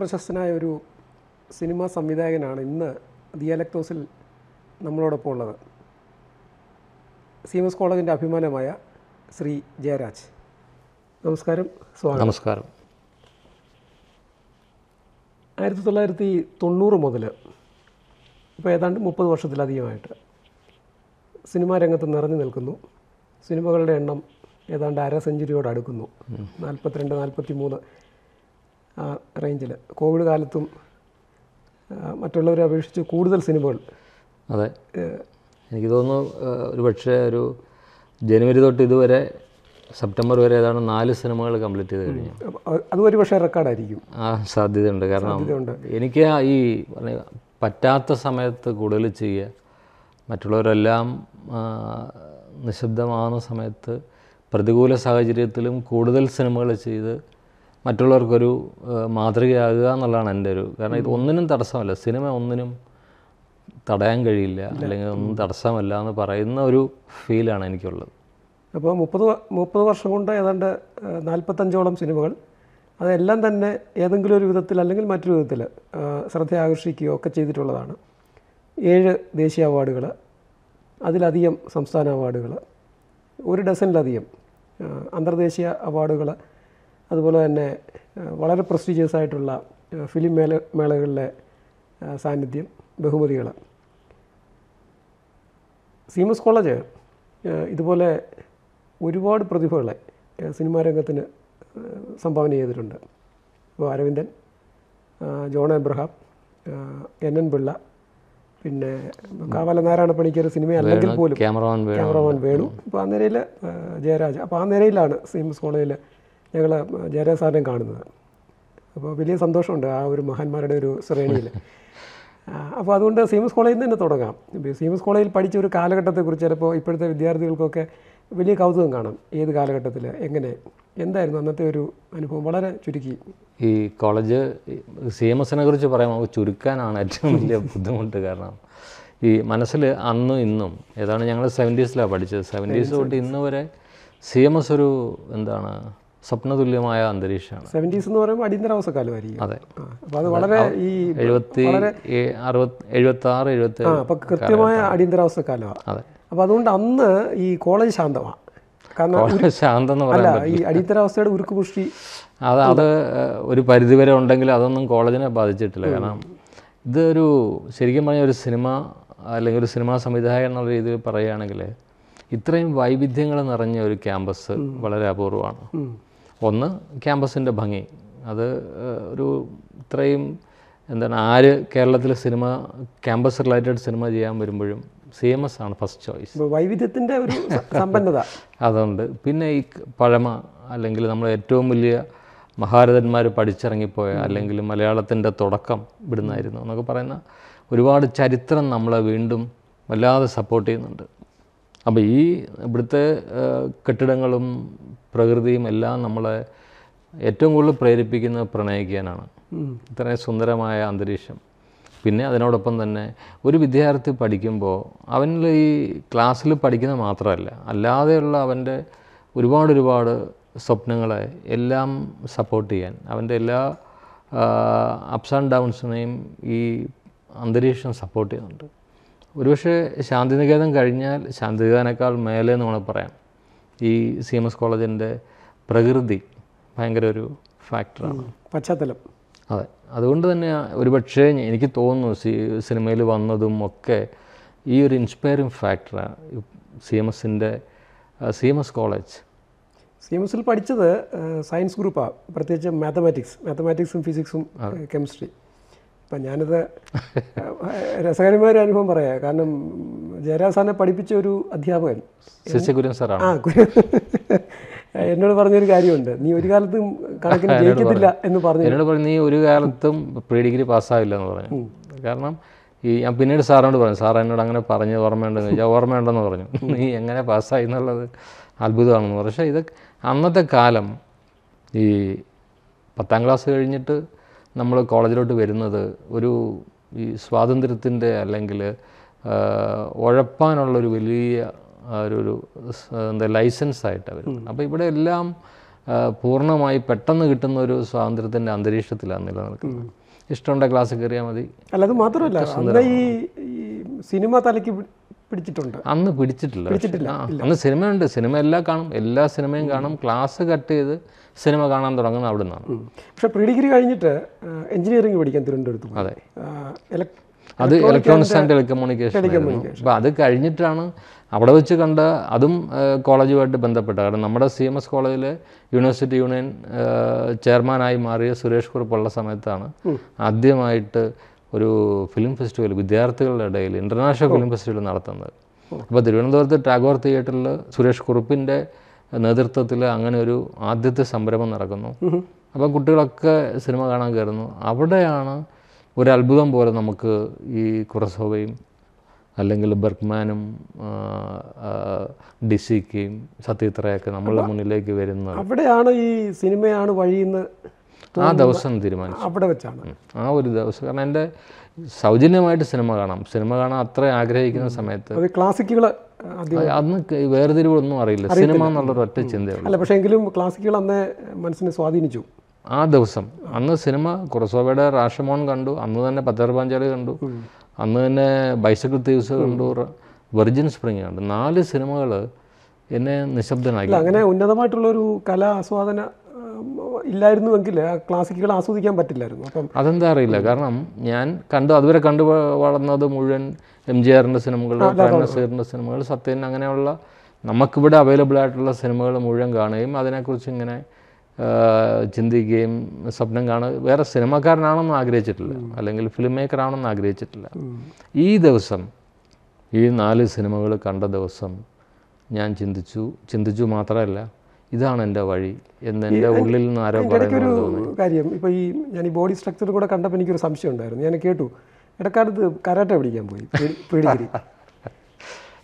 പ്രശസ്തനായ ഒരു സിനിമാ സംവിധായകനാണ് ഇന്ന് ദിയാലക്തോസിൽ നമ്മളോടൊപ്പം ഉള്ളത് സി എം എസ് കോളേജിൻ്റെ അഭിമാനമായ ശ്രീ ജയരാജ് നമസ്കാരം സ്വാഗതം നമസ്കാരം ആയിരത്തി തൊള്ളായിരത്തി തൊണ്ണൂറ് മുതൽ ഇപ്പോൾ ഏതാണ്ട് മുപ്പത് വർഷത്തിലധികമായിട്ട് സിനിമാ രംഗത്ത് നിറഞ്ഞു നിൽക്കുന്നു സിനിമകളുടെ എണ്ണം ഏതാണ്ട് അര സെഞ്ചുറിയോട് അടുക്കുന്നു നാൽപ്പത്തിരണ്ട് നാൽപ്പത്തി മൂന്ന് ആ റേഞ്ചിൽ കോവിഡ് കാലത്തും മറ്റുള്ളവരെ അപേക്ഷിച്ച് കൂടുതൽ സിനിമകൾ അതെ എനിക്ക് തോന്നുന്നു ഒരു പക്ഷേ ഒരു ജനുവരി തൊട്ട് ഇതുവരെ സെപ്റ്റംബർ വരെ ഏതാണ് നാല് സിനിമകൾ കംപ്ലീറ്റ് ചെയ്ത് കഴിഞ്ഞു അത് ഒരു പക്ഷേ റെക്കോർഡായിരിക്കും ആ സാധ്യതയുണ്ട് കാരണം എനിക്ക് ഈ പറ്റാത്ത സമയത്ത് കൂടുതൽ ചെയ്യുക മറ്റുള്ളവരെല്ലാം നിശബ്ദമാകുന്ന സമയത്ത് പ്രതികൂല സാഹചര്യത്തിലും കൂടുതൽ സിനിമകൾ ചെയ്ത് മറ്റുള്ളവർക്കൊരു മാതൃകയാകുക എന്നുള്ളതാണ് എൻ്റെ ഒരു കാരണം ഇത് ഒന്നിനും തടസ്സമല്ല സിനിമ ഒന്നിനും തടയാൻ കഴിയില്ല അല്ലെങ്കിൽ ഒന്നും തടസ്സമല്ല എന്ന് പറയുന്ന ഒരു ഫീലാണ് എനിക്കുള്ളത് അപ്പോൾ മുപ്പത് മുപ്പത് വർഷം കൊണ്ട് ഏതാണ്ട് നാൽപ്പത്തഞ്ചോളം സിനിമകൾ അതെല്ലാം തന്നെ ഏതെങ്കിലും ഒരു വിധത്തിൽ അല്ലെങ്കിൽ മറ്റൊരു വിധത്തിൽ ശ്രദ്ധ ആകർഷിക്കുകയോ ഒക്കെ ചെയ്തിട്ടുള്ളതാണ് ഏഴ് ദേശീയ അവാർഡുകൾ അതിലധികം സംസ്ഥാന അവാർഡുകൾ ഒരു ഡസനിലധികം അന്തർദേശീയ അവാർഡുകൾ അതുപോലെ തന്നെ വളരെ പ്രസ്റ്റീജിയസ് ആയിട്ടുള്ള ഫിലിം മേല മേളകളിലെ സാന്നിധ്യം ബഹുമതികൾ സീമസ് കോളേജ് ഇതുപോലെ ഒരുപാട് പ്രതിഭകളെ സിനിമാ രംഗത്തിന് സംഭാവന ചെയ്തിട്ടുണ്ട് ഇപ്പോൾ അരവിന്ദൻ ജോൺ എബ്രഹാം എൻ എൻ പിള്ള പിന്നെ കാവാല നാരായണ പണിക്കർ സിനിമ അല്ലെങ്കിൽ പോലും ക്യാമറമാൻ വേണു ഇപ്പോൾ ആ നിരയിൽ ജയരാജ് അപ്പോൾ ആ നിരയിലാണ് സീമസ് കോളേജിൽ ഞങ്ങൾ ജയരാജ് സാറിനെയും കാണുന്നത് അപ്പോൾ വലിയ സന്തോഷമുണ്ട് ആ ഒരു മഹാന്മാരുടെ ഒരു ശ്രേണിയിൽ അപ്പോൾ അതുകൊണ്ട് സീമസ് കോളേജിൽ നിന്ന് തന്നെ തുടങ്ങാം സീമസ് കോളേജിൽ പഠിച്ച ഒരു കാലഘട്ടത്തെക്കുറിച്ച് ചിലപ്പോൾ ഇപ്പോഴത്തെ വിദ്യാർത്ഥികൾക്കൊക്കെ വലിയ കൗതുകം കാണാം ഏത് കാലഘട്ടത്തിൽ എങ്ങനെ എന്തായിരുന്നു അന്നത്തെ ഒരു അനുഭവം വളരെ ചുരുക്കി ഈ കോളേജ് സി എം എസിനെ കുറിച്ച് പറയുമ്പോൾ ചുരുക്കാനാണ് ഏറ്റവും വലിയ ബുദ്ധിമുട്ട് കാരണം ഈ മനസ്സിൽ അന്നും ഇന്നും ഏതാണ് ഞങ്ങൾ സെവൻറ്റീസിലാണ് പഠിച്ചത് സെവൻറ്റീസ് തൊട്ട് ഇന്ന് വരെ സി എം എസ് ഒരു എന്താണ് സ്വപ്നതുല്യമായ അന്തരീക്ഷമാണ് സെവൻറ്റീസ് എന്ന് പറയുമ്പോൾ അടിയന്തരാവസ്ഥ കാലമായിരിക്കും അതെ അപ്പോൾ അത് വളരെ ഈ എഴുപത്തി എഴുപത്തി ആറ് എഴുപത്തി അപ്പോൾ കൃത്യമായ അടിയന്തരാവസ്ഥ കാലമാണ് അതെ അപ്പോൾ അതുകൊണ്ട് അന്ന് ഈ കോളേജ് ശാന്തമാണ് കാരണം ഈ അടിയന്തരാവസ്ഥയുടെ ഉരുക്ക് പുഷ്ടി അത് അത് ഒരു പരിധിവരെ ഉണ്ടെങ്കിൽ അതൊന്നും കോളേജിനെ ബാധിച്ചിട്ടില്ല കാരണം ഇതൊരു ശരിക്കും പറഞ്ഞ ഒരു സിനിമ അല്ലെങ്കിൽ ഒരു സിനിമാ സംവിധായകൻ എന്നുള്ള രീതിയിൽ പറയുകയാണെങ്കിൽ ഇത്രയും വൈവിധ്യങ്ങൾ നിറഞ്ഞ ഒരു ക്യാമ്പസ് വളരെ അപൂർവമാണ് ഒന്ന് ക്യാമ്പസിൻ്റെ ഭംഗി അത് ഒരു ഇത്രയും എന്താണ് ആര് കേരളത്തിലെ സിനിമ ക്യാമ്പസ് റിലേറ്റഡ് സിനിമ ചെയ്യാൻ വരുമ്പോഴും സി എം എസ് ആണ് ഫസ്റ്റ് ചോയ്സ് വൈവിധ്യത്തിൻ്റെ ഒരു സമ്പന്നത അതുണ്ട് പിന്നെ ഈ പഴമ അല്ലെങ്കിൽ നമ്മൾ ഏറ്റവും വലിയ മഹാരഥന്മാർ പഠിച്ചിറങ്ങിപ്പോയ അല്ലെങ്കിൽ മലയാളത്തിൻ്റെ തുടക്കം ഇവിടുന്നായിരുന്നു എന്നൊക്കെ പറയുന്ന ഒരുപാട് ചരിത്രം നമ്മളെ വീണ്ടും വല്ലാതെ സപ്പോർട്ട് ചെയ്യുന്നുണ്ട് അപ്പോൾ ഈ ഇവിടുത്തെ കെട്ടിടങ്ങളും പ്രകൃതിയും എല്ലാം നമ്മളെ ഏറ്റവും കൂടുതൽ പ്രേരിപ്പിക്കുന്നത് പ്രണയിക്കാനാണ് ഇത്രയും സുന്ദരമായ അന്തരീക്ഷം പിന്നെ അതിനോടൊപ്പം തന്നെ ഒരു വിദ്യാർത്ഥി പഠിക്കുമ്പോൾ അവനിൽ ഈ ക്ലാസ്സിൽ പഠിക്കുന്നത് മാത്രമല്ല അല്ലാതെയുള്ള അവൻ്റെ ഒരുപാട് ഒരുപാട് സ്വപ്നങ്ങളെ എല്ലാം സപ്പോർട്ട് ചെയ്യാൻ അവൻ്റെ എല്ലാ അപ്സ് ആൻഡ് ഡൗൺസിനെയും ഈ അന്തരീക്ഷം സപ്പോർട്ട് ചെയ്യുന്നുണ്ട് ഒരുപക്ഷെ ശാന്തിനികേതം കഴിഞ്ഞാൽ ശാന്തിനികേതനേക്കാൾ മേലെ എന്ന് വേണം പറയാം ഈ സി എം എസ് കോളേജിൻ്റെ പ്രകൃതി ഭയങ്കര ഒരു ഫാക്ടറാണ് പശ്ചാത്തലം അതെ അതുകൊണ്ട് തന്നെ ഒരുപക്ഷേ എനിക്ക് തോന്നുന്നു സി സിനിമയിൽ വന്നതും ഒക്കെ ഈ ഒരു ഇൻസ്പയറിങ് ഫാക്ടറാണ് സി എം എസിൻ്റെ C M S college C M എസിൽ പഠിച്ചത് സയൻസ് ഗ്രൂപ്പാണ് പ്രത്യേകിച്ച് മാത്തമാറ്റിക്സ് മാത്തമാറ്റിക്സും ഫിസിക്സും കെമിസ്ട്രി അപ്പം ഞാനിത് രസകരമായ ഒരു അനുഭവം പറയാം കാരണം ജയരാജ് സാറിനെ പഠിപ്പിച്ച ഒരു അധ്യാപകൻ ശശികുരൻ സാറാണ് ആ കുര്യൻ എന്നോട് പറഞ്ഞൊരു കാര്യമുണ്ട് നീ ഒരു കാലത്തും കണക്കിന് ജയിക്കത്തില്ല എന്ന് പറഞ്ഞു എന്നോട് പറഞ്ഞു നീ ഒരു കാലത്തും പ്രീ ഡിഗ്രി പാസ്സാവില്ല എന്ന് പറഞ്ഞു കാരണം ഈ ഞാൻ പിന്നീട് സാറിനോട് പറഞ്ഞു സാർ എന്നോട് അങ്ങനെ പറഞ്ഞു ഓർമ്മയുണ്ടെന്ന് ചോദിച്ചാൽ ഓർമ്മയുണ്ടെന്ന് പറഞ്ഞു നീ എങ്ങനെ പാസ്സായി എന്നുള്ളത് അത്ഭുതമാണെന്ന് പക്ഷേ ഇത് അന്നത്തെ കാലം ഈ പത്താം ക്ലാസ് കഴിഞ്ഞിട്ട് നമ്മൾ കോളേജിലോട്ട് വരുന്നത് ഒരു ഈ സ്വാതന്ത്ര്യത്തിൻ്റെ അല്ലെങ്കിൽ ഉഴപ്പാനുള്ളൊരു വലിയ ഒരു ഒരു എന്താ ആയിട്ട് അവർ അപ്പോൾ ഇവിടെ എല്ലാം പൂർണ്ണമായി പെട്ടെന്ന് കിട്ടുന്ന ഒരു സ്വാതന്ത്ര്യത്തിൻ്റെ അന്തരീക്ഷത്തിലാണ് നിലനിൽക്കുന്നത് ഇഷ്ടമുണ്ട ക്ലാസ് കയറിയാൽ മതി അല്ല അത് മാത്രമല്ല ഈ സിനിമ തലയ്ക്ക് പിടിച്ചിട്ടുണ്ട് അന്ന് പിടിച്ചിട്ടില്ല പിടിച്ചിട്ടില്ല അന്ന് സിനിമയുണ്ട് സിനിമ എല്ലാം കാണും എല്ലാ സിനിമയും കാണും ക്ലാസ് കട്ട് ചെയ്ത് സിനിമ കാണാൻ തുടങ്ങുന്നത് അവിടെ നിന്നാണ് പക്ഷേ പ്രീ ഡിഗ്രി കഴിഞ്ഞിട്ട് എഞ്ചിനീയറിംഗ് പഠിക്കാൻ തിരുവനന്തപുരത്ത് അതെ അത് ഇലക്ട്രോണിക്സ് ആൻഡ് ടെലികമ്യൂണിക്കേഷൻ അപ്പോൾ അത് കഴിഞ്ഞിട്ടാണ് അവിടെ വെച്ച് കണ്ട അതും കോളേജുമായിട്ട് ബന്ധപ്പെട്ട കാരണം നമ്മുടെ സി എം എസ് കോളേജിൽ യൂണിവേഴ്സിറ്റി യൂണിയൻ ചെയർമാനായി മാറിയ സുരേഷ് കുറുപ്പുള്ള സമയത്താണ് ആദ്യമായിട്ട് ഒരു ഫിലിം ഫെസ്റ്റിവൽ വിദ്യാർത്ഥികളുടെ ഇടയിൽ ഇൻ്റർനാഷണൽ ഫിലിം ഫെസ്റ്റിവൽ നടത്തുന്നത് അപ്പോൾ തിരുവനന്തപുരത്ത് ടാഗോർ തിയേറ്ററിൽ സുരേഷ് കുറുപ്പിൻ്റെ നേതൃത്വത്തിൽ അങ്ങനെ ഒരു ആദ്യത്തെ സംരംഭം നടക്കുന്നു അപ്പോൾ കുട്ടികളൊക്കെ സിനിമ കാണാൻ കയറുന്നു അവിടെയാണ് ഒരു അത്ഭുതം പോലെ നമുക്ക് ഈ കുറസോവയും അല്ലെങ്കിൽ ബർഗ്മാനും ഡിസിക്കയും സത്യത്രയൊക്കെ നമ്മളുടെ മുന്നിലേക്ക് വരുന്നത് അവിടെയാണ് ഈ സിനിമയാണ് വഴിയെന്ന് ആ ദിവസം തീരുമാനിച്ചു അവിടെ വെച്ചാണ് ആ ഒരു ദിവസം കാരണം എൻ്റെ സൗജന്യമായിട്ട് സിനിമ കാണാം സിനിമ കാണാൻ അത്ര ആഗ്രഹിക്കുന്ന സമയത്ത് ക്ലാസിക്കുകൾ അന്ന് വേർതിരിവൊന്നും അറിയില്ല സിനിമ എന്നുള്ളൊരു ഒറ്റ ചിന്തയുള്ളൂ അല്ല പക്ഷേ എങ്കിലും ക്ലാസിക്കുകൾ അന്ന് മനസ്സിനെ സ്വാധീനിച്ചു ആ ദിവസം അന്ന് സിനിമ കുറസോബയുടെ റാഷമോൺ കണ്ടു അന്ന് തന്നെ പത്തർപാഞ്ചാലി കണ്ടു അന്ന് തന്നെ ബൈസക്കിൾ തീവ്സ് കണ്ടു വെർജിൻ സ്പ്രിങ് കണ്ടു നാല് സിനിമകൾ എന്നെ നിശബ്ദനാക്കി അങ്ങനെ ഉന്നതമായിട്ടുള്ള ഒരു കലാ ആസ്വാദന ഇല്ലായിരുന്നുവെങ്കിൽ ആ ക്ലാസിക്കുകൾ ആസ്വദിക്കാൻ പറ്റില്ലായിരുന്നു അപ്പം അതെന്താ അറിയില്ല കാരണം ഞാൻ കണ്ടു അതുവരെ കണ്ടു വളർന്നത് മുഴുവൻ എം ജി ആറിൻ്റെ സിനിമകൾ നസീറിൻ്റെ സിനിമകൾ സത്യൻ അങ്ങനെയുള്ള നമുക്കിവിടെ അവൈലബിൾ ആയിട്ടുള്ള സിനിമകൾ മുഴുവൻ കാണുകയും അതിനെക്കുറിച്ച് ഇങ്ങനെ ചിന്തിക്കുകയും സ്വപ്നം കാണുക വേറെ സിനിമക്കാരനാണെന്ന് ആഗ്രഹിച്ചിട്ടില്ല അല്ലെങ്കിൽ ഫിലിം മേക്കർ ആണെന്ന് ആഗ്രഹിച്ചിട്ടില്ല ഈ ദിവസം ഈ നാല് സിനിമകൾ കണ്ട ദിവസം ഞാൻ ചിന്തിച്ചു ചിന്തിച്ചു മാത്രമല്ല ഇതാണ് എൻ്റെ വഴി എന്ന് എൻ്റെ ഉള്ളിൽ നിന്ന് ആരോ ഒരു കാര്യം ഇപ്പോൾ ഈ ഞാൻ ഈ ബോഡി സ്ട്രക്ചർ കൂടെ കണ്ടപ്പോൾ എനിക്കൊരു സംശയം ഉണ്ടായിരുന്നു ഞാൻ കേട്ടു ഇടക്കാലത്ത് കരാട്ടെ പഠിക്കാൻ പോയി പേടിക്കരി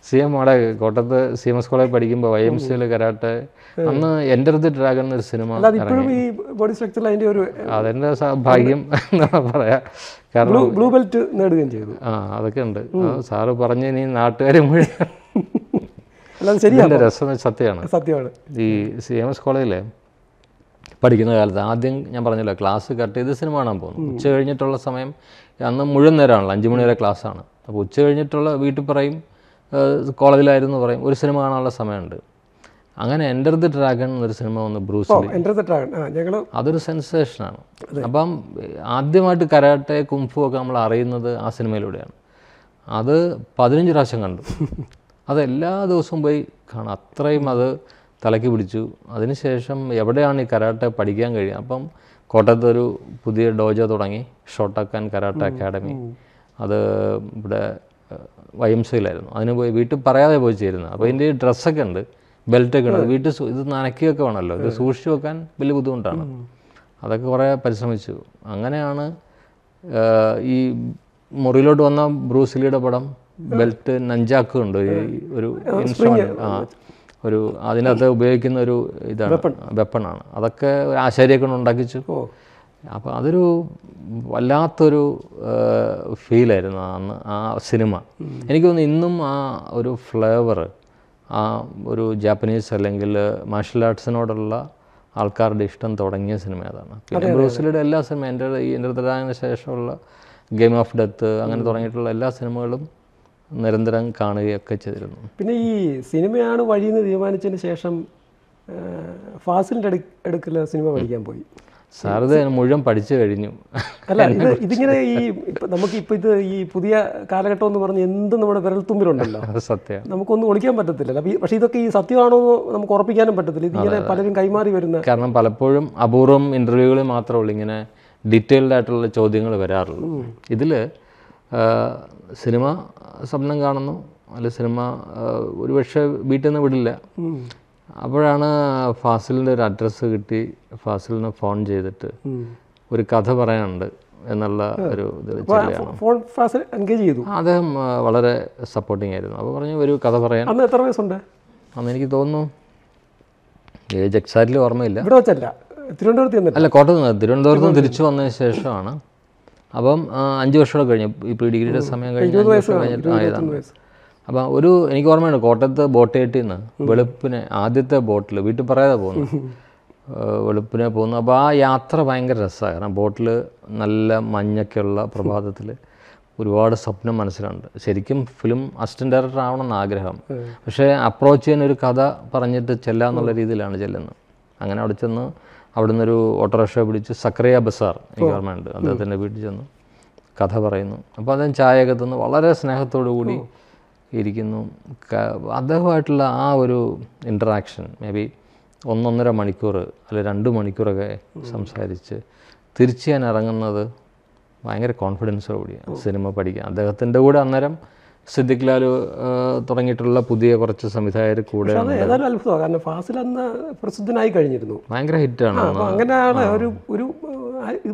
സി എം അവിടെ കോട്ടയത്ത് സി എം എസ് കോളേജ് പഠിക്കുമ്പോൾ വൈ എം സിയിൽ കരാട്ടെ അന്ന് എൻ്റെ അടുത്ത് ഡ്രാഗൺ ഒരു സിനിമ ഈ ബോഡി സ്ട്രക്ചറിൽ അതിൻ്റെ ഒരു അതെൻ്റെ ഭാഗ്യം എന്നാ പറയാ കാരണം ബ്ലൂ ബെൽറ്റ് നേടുകയും ചെയ്തു ആ അതൊക്കെ ഉണ്ട് സാറ് പറഞ്ഞു ഇനി നാട്ടുകാരെ മുഴുവൻ അല്ലാതെ ശരിയാണ് രസം സത്യമാണ് സത്യമാണ് ഈ സി എം എസ് കോളേജിലെ പഠിക്കുന്ന കാലത്ത് ആദ്യം ഞാൻ പറഞ്ഞല്ലോ ക്ലാസ് കട്ട് ചെയ്ത് സിനിമ കാണാൻ പോകുന്നു ഉച്ച കഴിഞ്ഞിട്ടുള്ള സമയം അന്ന് മുഴുവൻ നേരമാണല്ലോ അഞ്ചു മണി വരെ ക്ലാസ്സാണ് അപ്പോൾ ഉച്ച കഴിഞ്ഞിട്ടുള്ള വീട്ടിൽ പറയും കോളേജിലായിരുന്നു പറയും ഒരു സിനിമ കാണാനുള്ള സമയമുണ്ട് അങ്ങനെ എൻ്റർ ദി ഡ്രാഗൺ എന്നൊരു സിനിമ വന്ന് ബ്രൂസ് എൻ്റർ ദി ഡ്രാഗൺ അതൊരു സെൻസേഷനാണ് അപ്പം ആദ്യമായിട്ട് കരാട്ടെ കുംഫു ഒക്കെ നമ്മൾ അറിയുന്നത് ആ സിനിമയിലൂടെയാണ് അത് പതിനഞ്ച് പ്രാവശ്യം കണ്ടു അതെല്ലാ ദിവസവും പോയി കാണാം അത്രയും അത് തലയ്ക്ക് പിടിച്ചു അതിനുശേഷം എവിടെയാണ് ഈ കരാട്ടെ പഠിക്കാൻ കഴിയുക അപ്പം കോട്ടയത്തൊരു പുതിയ ഡോജ തുടങ്ങി ഷോട്ടക്കൻ കരാട്ടെ അക്കാഡമി അത് ഇവിടെ വൈംസയിലായിരുന്നു അതിന് പോയി വീട്ടിൽ പറയാതെ പോയി ചേരുന്നത് അപ്പോൾ ഇതിൻ്റെ ഡ്രസ്സൊക്കെ ഉണ്ട് ബെൽറ്റൊക്കെ ഉണ്ട് വീട്ടിൽ ഇത് നനയ്ക്കുകയൊക്കെ വേണമല്ലോ ഇത് സൂക്ഷിച്ചു വെക്കാൻ വലിയ ബുദ്ധിമുട്ടാണ് അതൊക്കെ കുറേ പരിശ്രമിച്ചു അങ്ങനെയാണ് ഈ മുറിയിലോട്ട് വന്ന ബ്രൂസിലിയുടെ പടം ബെൽറ്റ് നഞ്ചാക്കുണ്ട് ഈ ഒരു ഒരു അതിനകത്ത് ഉപയോഗിക്കുന്ന ഒരു ഇതാണ് വെപ്പണാണ് അതൊക്കെ ഒരു ആശാരിയൊക്കെ ഉണ്ടാക്കിച്ചു അപ്പോൾ അതൊരു വല്ലാത്തൊരു ഫീലായിരുന്നു അന്ന് ആ സിനിമ എനിക്ക് തോന്നുന്നു ഇന്നും ആ ഒരു ഫ്ലേവർ ആ ഒരു ജാപ്പനീസ് അല്ലെങ്കിൽ മാർഷൽ ആർട്സിനോടുള്ള ആൾക്കാരുടെ ഇഷ്ടം തുടങ്ങിയ സിനിമ അതാണ് പിന്നെ ബ്രൂസിലിയുടെ എല്ലാ സിനിമ എൻ്റെ ഈ എൻ്റെ ശേഷമുള്ള ഗെയിം ഓഫ് ഡെത്ത് അങ്ങനെ തുടങ്ങിയിട്ടുള്ള എല്ലാ സിനിമകളും നിരന്തരം കാണുകയൊക്കെ ചെയ്തിരുന്നു പിന്നെ ഈ സിനിമയാണ് വഴിയെന്ന് തീരുമാനിച്ചതിന് ശേഷം ഫാസിലിൻ്റെ അടു സിനിമ പഠിക്കാൻ പോയി സാറിത് മുഴുവൻ പഠിച്ചു കഴിഞ്ഞു അല്ല ഇത് ഇതിങ്ങനെ ഈ നമുക്ക് ഇപ്പോൾ ഇത് ഈ പുതിയ കാലഘട്ടം എന്ന് പറഞ്ഞ് എന്തും നമ്മുടെ തുമ്പിലുണ്ടല്ലോ സത്യം നമുക്കൊന്നും ഒളിക്കാൻ പറ്റത്തില്ല പക്ഷേ ഇതൊക്കെ ഈ സത്യമാണോ എന്ന് നമുക്ക് ഉറപ്പിക്കാനും പറ്റത്തില്ല ഇതിങ്ങനെ പലരും കൈമാറി വരുന്ന കാരണം പലപ്പോഴും അപൂർവം ഇന്റർവ്യൂകളിൽ മാത്രമേ ഉള്ളൂ ഇങ്ങനെ ഡീറ്റെയിൽഡ് ആയിട്ടുള്ള ചോദ്യങ്ങൾ വരാറുള്ളൂ ഇതിൽ സിനിമ സ്വപ്നം കാണുന്നു അല്ലെ സിനിമ ഒരു പക്ഷേ വീട്ടിൽ നിന്ന് വിടില്ല അപ്പോഴാണ് ഫാസിലിൻ്റെ ഒരു അഡ്രസ്സ് കിട്ടി ഫാസിലിന് ഫോൺ ചെയ്തിട്ട് ഒരു കഥ പറയാനുണ്ട് എന്നുള്ള ഒരു എൻഗേജ് ചെയ്തു അദ്ദേഹം വളരെ സപ്പോർട്ടിങ് ആയിരുന്നു അപ്പോൾ പറഞ്ഞു ഒരു കഥ പറയാൻ അന്ന് എത്ര വയസ്സുണ്ട് അന്ന് എനിക്ക് തോന്നുന്നു ഏജ് എക്സാറ്റിൽ ഓർമ്മയില്ല ഇവിടെ വെച്ചല്ല തിരുവനന്തപുരത്ത് അല്ല കോട്ടയം തിരുവനന്തപുരത്ത് തിരിച്ചു വന്നതിന് ശേഷമാണ് അപ്പം അഞ്ച് വർഷമൊക്കെ കഴിഞ്ഞു ഈ ഇപ്പോൾ ഡിഗ്രിയുടെ സമയം കഴിഞ്ഞു കഴിഞ്ഞിട്ട് അപ്പം ഒരു എനിക്ക് ഓർമ്മയുണ്ട് കോട്ടയത്ത് ബോട്ടേട്ടിൽ നിന്ന് വെളുപ്പിന് ആദ്യത്തെ ബോട്ടിൽ വീട്ടിൽ പറയാതെ പോകുന്നു വെളുപ്പിനെ പോകുന്നു അപ്പോൾ ആ യാത്ര ഭയങ്കര രസമാണ് കാരണം ബോട്ടിൽ നല്ല മഞ്ഞൊക്കെയുള്ള പ്രഭാതത്തിൽ ഒരുപാട് സ്വപ്നം മനസ്സിലുണ്ട് ശരിക്കും ഫിലിം അസിസ്റ്റൻ്റ് ഡയറക്ടർ എന്ന ആഗ്രഹം പക്ഷേ അപ്രോച്ച് ചെയ്യുന്ന ഒരു കഥ പറഞ്ഞിട്ട് ചെല്ലാന്നുള്ള രീതിയിലാണ് ചെല്ലുന്നത് അങ്ങനെ അവിടെ ചെന്ന് അവിടുന്ന് ഒരു ഓട്ടോറിക്ഷ പിടിച്ച് സക്രിയ ബസാർ എനിക്ക് ഓർമ്മയുണ്ട് അദ്ദേഹത്തിൻ്റെ വീട്ടിൽ ചെന്നു കഥ പറയുന്നു അപ്പോൾ അദ്ദേഹം ചായയൊക്കെ തന്നു വളരെ സ്നേഹത്തോടു കൂടി ഇരിക്കുന്നു അദ്ദേഹമായിട്ടുള്ള ആ ഒരു ഇൻട്രാക്ഷൻ മേ ബി ഒന്നൊന്നര മണിക്കൂർ അല്ലെ രണ്ട് മണിക്കൂറൊക്കെ സംസാരിച്ച് തിരിച്ചു ഞാൻ ഇറങ്ങുന്നത് ഭയങ്കര കോൺഫിഡൻസോടുകൂടിയാണ് സിനിമ പഠിക്കുക അദ്ദേഹത്തിൻ്റെ കൂടെ അന്നേരം സിദ്ദിഖ് ലാലു തുടങ്ങിയിട്ടുള്ള പുതിയ കുറച്ച് സംവിധായകർ കൂടെ ഏതായാലും അത്ഭുതമാണ് കാരണം ഫാസിൽ അന്ന് പ്രസിദ്ധനായി കഴിഞ്ഞിരുന്നു ഭയങ്കര ഹിറ്റാണ് അങ്ങനെ ആളെ ഒരു ഒരു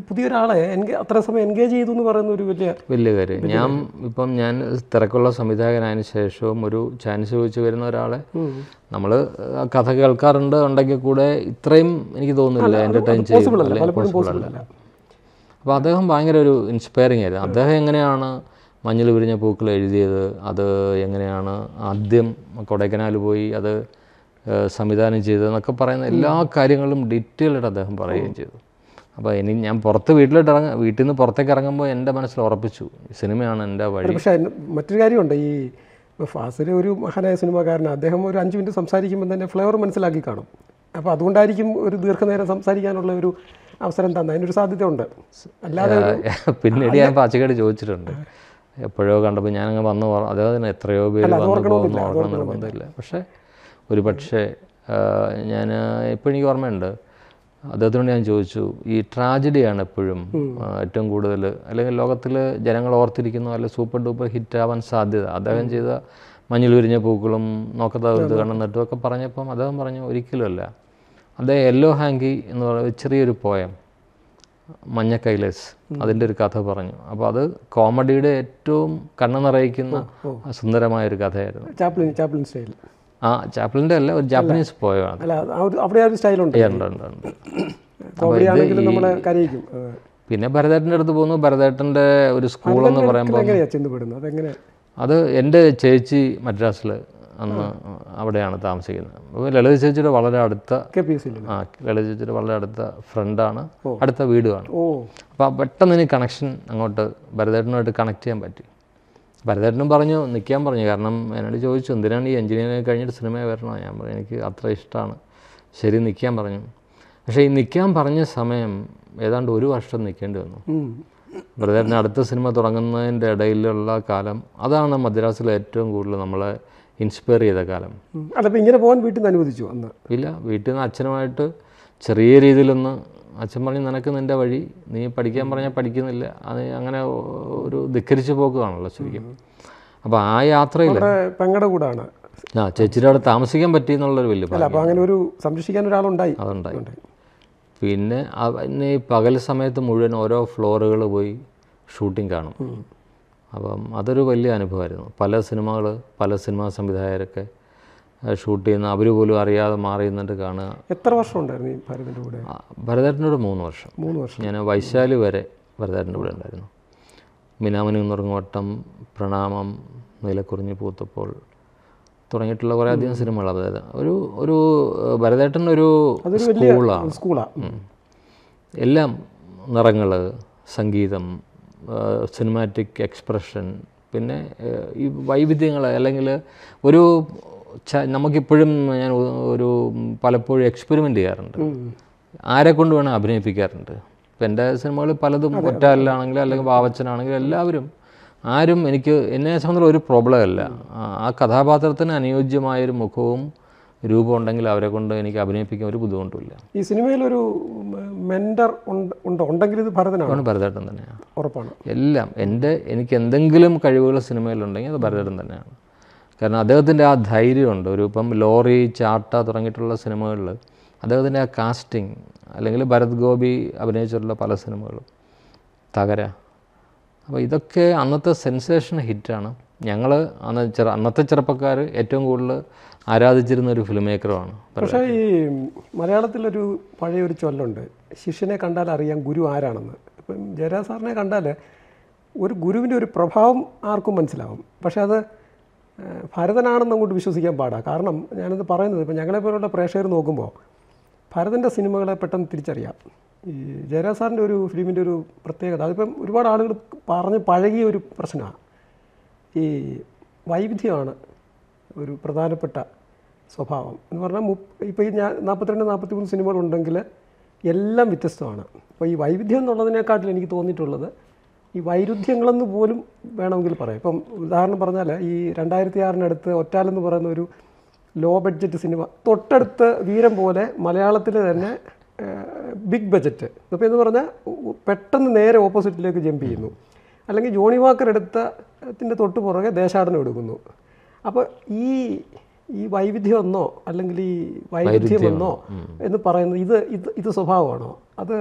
പുതിയൊരാളെ അത്ര സമയം എൻഗേജ് ചെയ്തു എന്ന് പറയുന്ന ഒരു വലിയ വലിയ കാര്യം ഞാൻ ഇപ്പം ഞാൻ തിരക്കുള്ള സംവിധായകനായതിനു ശേഷവും ഒരു ചാൻസ് ചോദിച്ചു വരുന്ന ഒരാളെ നമ്മൾ കഥ കേൾക്കാറുണ്ട് ഉണ്ടെങ്കിൽ കൂടെ ഇത്രയും എനിക്ക് തോന്നുന്നില്ല എൻ്റർടൈൻ ചെയ്യുന്നില്ല അപ്പോൾ അദ്ദേഹം ഭയങ്കര ഒരു ഇൻസ്പയറിംഗ് ആയിരുന്നു അദ്ദേഹം എങ്ങനെയാണ് മഞ്ഞൾ വിരിഞ്ഞ പൂക്കൾ എഴുതിയത് അത് എങ്ങനെയാണ് ആദ്യം കൊടൈക്കനാൽ പോയി അത് സംവിധാനം ചെയ്തതെന്നൊക്കെ പറയുന്ന എല്ലാ കാര്യങ്ങളും ഡീറ്റെയിൽഡ് അദ്ദേഹം പറയുകയും ചെയ്തു അപ്പോൾ ഇനി ഞാൻ പുറത്ത് വീട്ടിലോട്ട് ഇറങ്ങ വീട്ടിൽ നിന്ന് പുറത്തേക്ക് ഇറങ്ങുമ്പോൾ എൻ്റെ മനസ്സിൽ ഉറപ്പിച്ചു സിനിമയാണ് എൻ്റെ വഴി പക്ഷേ മറ്റൊരു കാര്യമുണ്ട് ഈ ഫാസിൽ ഒരു മഹാനായ സിനിമാകാരൻ അദ്ദേഹം ഒരു അഞ്ച് മിനിറ്റ് സംസാരിക്കുമ്പോൾ തന്നെ ഫ്ലേവർ മനസ്സിലാക്കി കാണും അപ്പോൾ അതുകൊണ്ടായിരിക്കും ഒരു ദീർഘനേരം സംസാരിക്കാനുള്ള ഒരു അവസരം തന്നെ അതിനൊരു സാധ്യത ഉണ്ട് അല്ലാതെ പിന്നീട് ഞാൻ പാച്ചക്കാട് ചോദിച്ചിട്ടുണ്ട് എപ്പോഴോ കണ്ടപ്പോൾ ഞാനങ്ങ് വന്ന് അദ്ദേഹത്തിന് എത്രയോ പേര് വന്നു പോകുന്നു ഓർക്കണം നിർബന്ധമില്ല പക്ഷേ ഒരു പക്ഷേ ഞാൻ ഇപ്പോൾ എനിക്ക് ഓർമ്മയുണ്ട് അദ്ദേഹത്തിനോട് ഞാൻ ചോദിച്ചു ഈ ട്രാജഡിയാണ് എപ്പോഴും ഏറ്റവും കൂടുതൽ അല്ലെങ്കിൽ ലോകത്തിൽ ജനങ്ങൾ ഓർത്തിരിക്കുന്നു അല്ല സൂപ്പർ ഡൂപ്പർ ആവാൻ സാധ്യത അദ്ദേഹം ചെയ്ത മഞ്ഞിൽ വിരിഞ്ഞ പൂക്കളും നോക്കത്താവരുത് ഒരു കണ്ണെന്നിട്ടും ഒക്കെ പറഞ്ഞപ്പം അദ്ദേഹം പറഞ്ഞു ഒരിക്കലുമല്ല അദ്ദേഹം യെല്ലോ ഹാങ്കി എന്ന് പറയുന്ന ചെറിയൊരു പോയം മഞ്ഞ കൈലേസ് അതിൻ്റെ ഒരു കഥ പറഞ്ഞു അപ്പോൾ അത് കോമഡിയുടെ ഏറ്റവും കണ്ണു നിറയിക്കുന്ന സുന്ദരമായ ഒരു കഥയായിരുന്നു ചാപ്ലിൻ ചാപ്ലിൻ സ്റ്റൈൽ ആ ചാപ്ലിൻ്റെ അല്ല ഒരു ജാപ്പനീസ് പോയാണ് അവിടെ ഒരു സ്റ്റൈൽ ഉണ്ട് ഉണ്ട് ഉണ്ട് പിന്നെ ഭരതേട്ടൻ്റെ അടുത്ത് പോകുന്നു ഭരതേട്ടൻ്റെ ഒരു സ്കൂൾ എന്ന് പറയുമ്പോൾ അത് എൻ്റെ ചേച്ചി മദ്രാസിൽ അന്ന് അവിടെയാണ് താമസിക്കുന്നത് ലളിത ചേച്ചിയുടെ വളരെ അടുത്ത ആ ലളിത ചേച്ചിയുടെ വളരെ അടുത്ത ഫ്രണ്ടാണ് അടുത്ത വീടുമാണ് അപ്പോൾ പെട്ടെന്ന് ഇനി കണക്ഷൻ അങ്ങോട്ട് ഭരതേട്ടനുമായിട്ട് കണക്ട് ചെയ്യാൻ പറ്റി ഭരതേട്ടനും പറഞ്ഞു നിൽക്കാൻ പറഞ്ഞു കാരണം എന്നോട് ചോദിച്ചു എന്തിനാണ് ഈ എഞ്ചിനീയറിങ് കഴിഞ്ഞിട്ട് സിനിമ വരണോ ഞാൻ പറഞ്ഞു എനിക്ക് അത്ര ഇഷ്ടമാണ് ശരി നിൽക്കാൻ പറഞ്ഞു പക്ഷേ ഈ നിൽക്കാൻ പറഞ്ഞ സമയം ഏതാണ്ട് ഒരു വർഷം നിൽക്കേണ്ടി വന്നു ബ്രദറിൻ്റെ അടുത്ത സിനിമ തുടങ്ങുന്നതിൻ്റെ ഇടയിലുള്ള കാലം അതാണ് മദ്രാസിൽ ഏറ്റവും കൂടുതൽ നമ്മളെ ഇൻസ്പയർ ചെയ്ത കാലം അതപ്പോൾ ഇങ്ങനെ പോകാൻ വീട്ടിൽ നിന്ന് അനുവദിച്ചു അന്ന് ഇല്ല വീട്ടിൽ നിന്ന് അച്ഛനുമായിട്ട് ചെറിയ രീതിയിലൊന്ന് അച്ഛൻ പറഞ്ഞു നിനക്ക് നിൻ്റെ വഴി നീ പഠിക്കാൻ പറഞ്ഞാൽ പഠിക്കുന്നില്ല അത് അങ്ങനെ ഒരു ധിക്കരിച്ച് പോക്കുകയാണല്ലോ ശരിക്കും അപ്പോൾ ആ യാത്രയിൽ പെങ്ങളുടെ കൂടാണ് ആ ചേച്ചിയുടെ അവിടെ താമസിക്കാൻ പറ്റി എന്നുള്ളൊരു വലിയ അങ്ങനെ ഒരു സംരക്ഷിക്കാൻ ഒരാളുണ്ടായി അതുണ്ടായി പിന്നെ ഈ പകൽ സമയത്ത് മുഴുവൻ ഓരോ ഫ്ലോറുകൾ പോയി ഷൂട്ടിംഗ് കാണും അപ്പം അതൊരു വലിയ അനുഭവമായിരുന്നു പല സിനിമകൾ പല സിനിമാ സംവിധായകരൊക്കെ ഷൂട്ട് ചെയ്യുന്ന അവർ പോലും അറിയാതെ മാറി നിന്നിട്ട് കാണുക എത്ര വർഷം ഉണ്ടായിരുന്നു ഈ ഭരതൻ്റെ കൂടെ ഭരതേട്ടൻ്റെ കൂടെ മൂന്ന് വർഷം മൂന്ന് വർഷം ഞാൻ വൈശാലി വരെ ഭരതേട്ടൻ്റെ കൂടെ ഉണ്ടായിരുന്നു മിനാമനി നുറങ്ങോട്ടം പ്രണാമം നീലക്കുറിഞ്ഞ് പൂത്തപ്പോൾ തുടങ്ങിയിട്ടുള്ള കുറേ അധികം സിനിമകൾ അതായത് ഒരു ഒരു ഭരതേട്ടൻ ഒരു സ്കൂളാണ് സ്കൂളാണ് എല്ലാം നിറങ്ങൾ സംഗീതം സിനിമാറ്റിക് എക്സ്പ്രഷൻ പിന്നെ ഈ വൈവിധ്യങ്ങൾ അല്ലെങ്കിൽ ഒരു നമുക്കിപ്പോഴും ഞാൻ ഒരു പലപ്പോഴും എക്സ്പെരിമെൻ്റ് ചെയ്യാറുണ്ട് ആരെ കൊണ്ട് വേണം അഭിനയിപ്പിക്കാറുണ്ട് ഇപ്പം എൻ്റെ സിനിമകൾ പലതും ഒറ്റാലാണെങ്കിലും അല്ലെങ്കിൽ വാവച്ചനാണെങ്കിലും എല്ലാവരും ആരും എനിക്ക് എന്നെ സംബന്ധിച്ചുള്ള ഒരു പ്രോബ്ലം അല്ല ആ കഥാപാത്രത്തിന് അനുയോജ്യമായൊരു മുഖവും രൂപമുണ്ടെങ്കിൽ അവരെ കൊണ്ട് എനിക്ക് അഭിനയിപ്പിക്കാൻ ഒരു ബുദ്ധിമുട്ടില്ല ഈ സിനിമയിൽ ഒരു മെൻഡർ ഉണ്ടോ ഉണ്ടെങ്കിൽ ഇത് ഭരതനാണ് ഭരതേട്ടൻ തന്നെയാണ് ഉറപ്പാണ് എല്ലാം എൻ്റെ എനിക്ക് എന്തെങ്കിലും കഴിവുകൾ സിനിമയിലുണ്ടെങ്കിൽ അത് ഭരതേട്ടൻ തന്നെയാണ് കാരണം അദ്ദേഹത്തിൻ്റെ ആ ധൈര്യമുണ്ട് ഒരു ഇപ്പം ലോറി ചാട്ട തുടങ്ങിയിട്ടുള്ള സിനിമകളിൽ അദ്ദേഹത്തിൻ്റെ ആ കാസ്റ്റിംഗ് അല്ലെങ്കിൽ ഭരത് ഗോപി അഭിനയിച്ചിട്ടുള്ള പല സിനിമകളും തകര അപ്പോൾ ഇതൊക്കെ അന്നത്തെ സെൻസേഷൻ ഹിറ്റാണ് ഞങ്ങൾ അന്ന് ചെറു അന്നത്തെ ചെറുപ്പക്കാർ ഏറ്റവും കൂടുതൽ ആരാധിച്ചിരുന്ന ഒരു ഫിലിം മേക്കറുമാണ് പക്ഷേ ഈ മലയാളത്തിലൊരു പഴയൊരു ചൊല്ലുണ്ട് ശിഷ്യനെ കണ്ടാൽ അറിയാം ഗുരു ആരാണെന്ന് ഇപ്പം ജയരാജ് സാറിനെ കണ്ടാൽ ഒരു ഗുരുവിൻ്റെ ഒരു പ്രഭാവം ആർക്കും മനസ്സിലാവും പക്ഷേ അത് ഭരതനാണെന്ന് അങ്ങോട്ട് വിശ്വസിക്കാൻ പാടാണ് കാരണം ഞാനിത് പറയുന്നത് ഇപ്പം ഞങ്ങളെപ്പോലുള്ള പ്രേക്ഷകർ നോക്കുമ്പോൾ ഭരതൻ്റെ സിനിമകളെ പെട്ടെന്ന് തിരിച്ചറിയാം ഈ ജയരാജ് സാറിൻ്റെ ഒരു ഫിലിമിൻ്റെ ഒരു പ്രത്യേകത അതിപ്പം ഒരുപാട് ആളുകൾ പറഞ്ഞ് പഴകിയ ഒരു പ്രശ്നമാണ് ഈ വൈവിധ്യമാണ് ഒരു പ്രധാനപ്പെട്ട സ്വഭാവം എന്ന് പറഞ്ഞാൽ മു ഇപ്പോൾ ഈ ഞാൻ നാൽപ്പത്തിരണ്ട് നാൽപ്പത്തി മൂന്ന് സിനിമകളുണ്ടെങ്കിൽ എല്ലാം വ്യത്യസ്തമാണ് അപ്പോൾ ഈ വൈവിധ്യം എന്നുള്ളതിനെക്കാട്ടിൽ എനിക്ക് തോന്നിയിട്ടുള്ളത് ഈ വൈരുദ്ധ്യങ്ങളെന്ന് പോലും വേണമെങ്കിൽ പറയാം ഇപ്പം ഉദാഹരണം പറഞ്ഞാൽ ഈ രണ്ടായിരത്തി ആറിനടുത്ത് ഒറ്റാലെന്ന് പറയുന്ന ഒരു ലോ ബഡ്ജറ്റ് സിനിമ തൊട്ടടുത്ത് വീരം പോലെ മലയാളത്തിൽ തന്നെ ബിഗ് ബജറ്റ് അപ്പോൾ എന്ന് പറഞ്ഞാൽ പെട്ടെന്ന് നേരെ ഓപ്പോസിറ്റിലേക്ക് ജമ്പ് ചെയ്യുന്നു അല്ലെങ്കിൽ ജോണി വാക്കർ എടുത്തതിൻ്റെ തൊട്ട് പുറകെ ദേശാടനം എടുക്കുന്നു അപ്പോൾ ഈ ഈ ഒന്നോ അല്ലെങ്കിൽ ഈ ഒന്നോ എന്ന് പറയുന്നത് ഇത് ഇത് ഇത് സ്വഭാവമാണോ അത്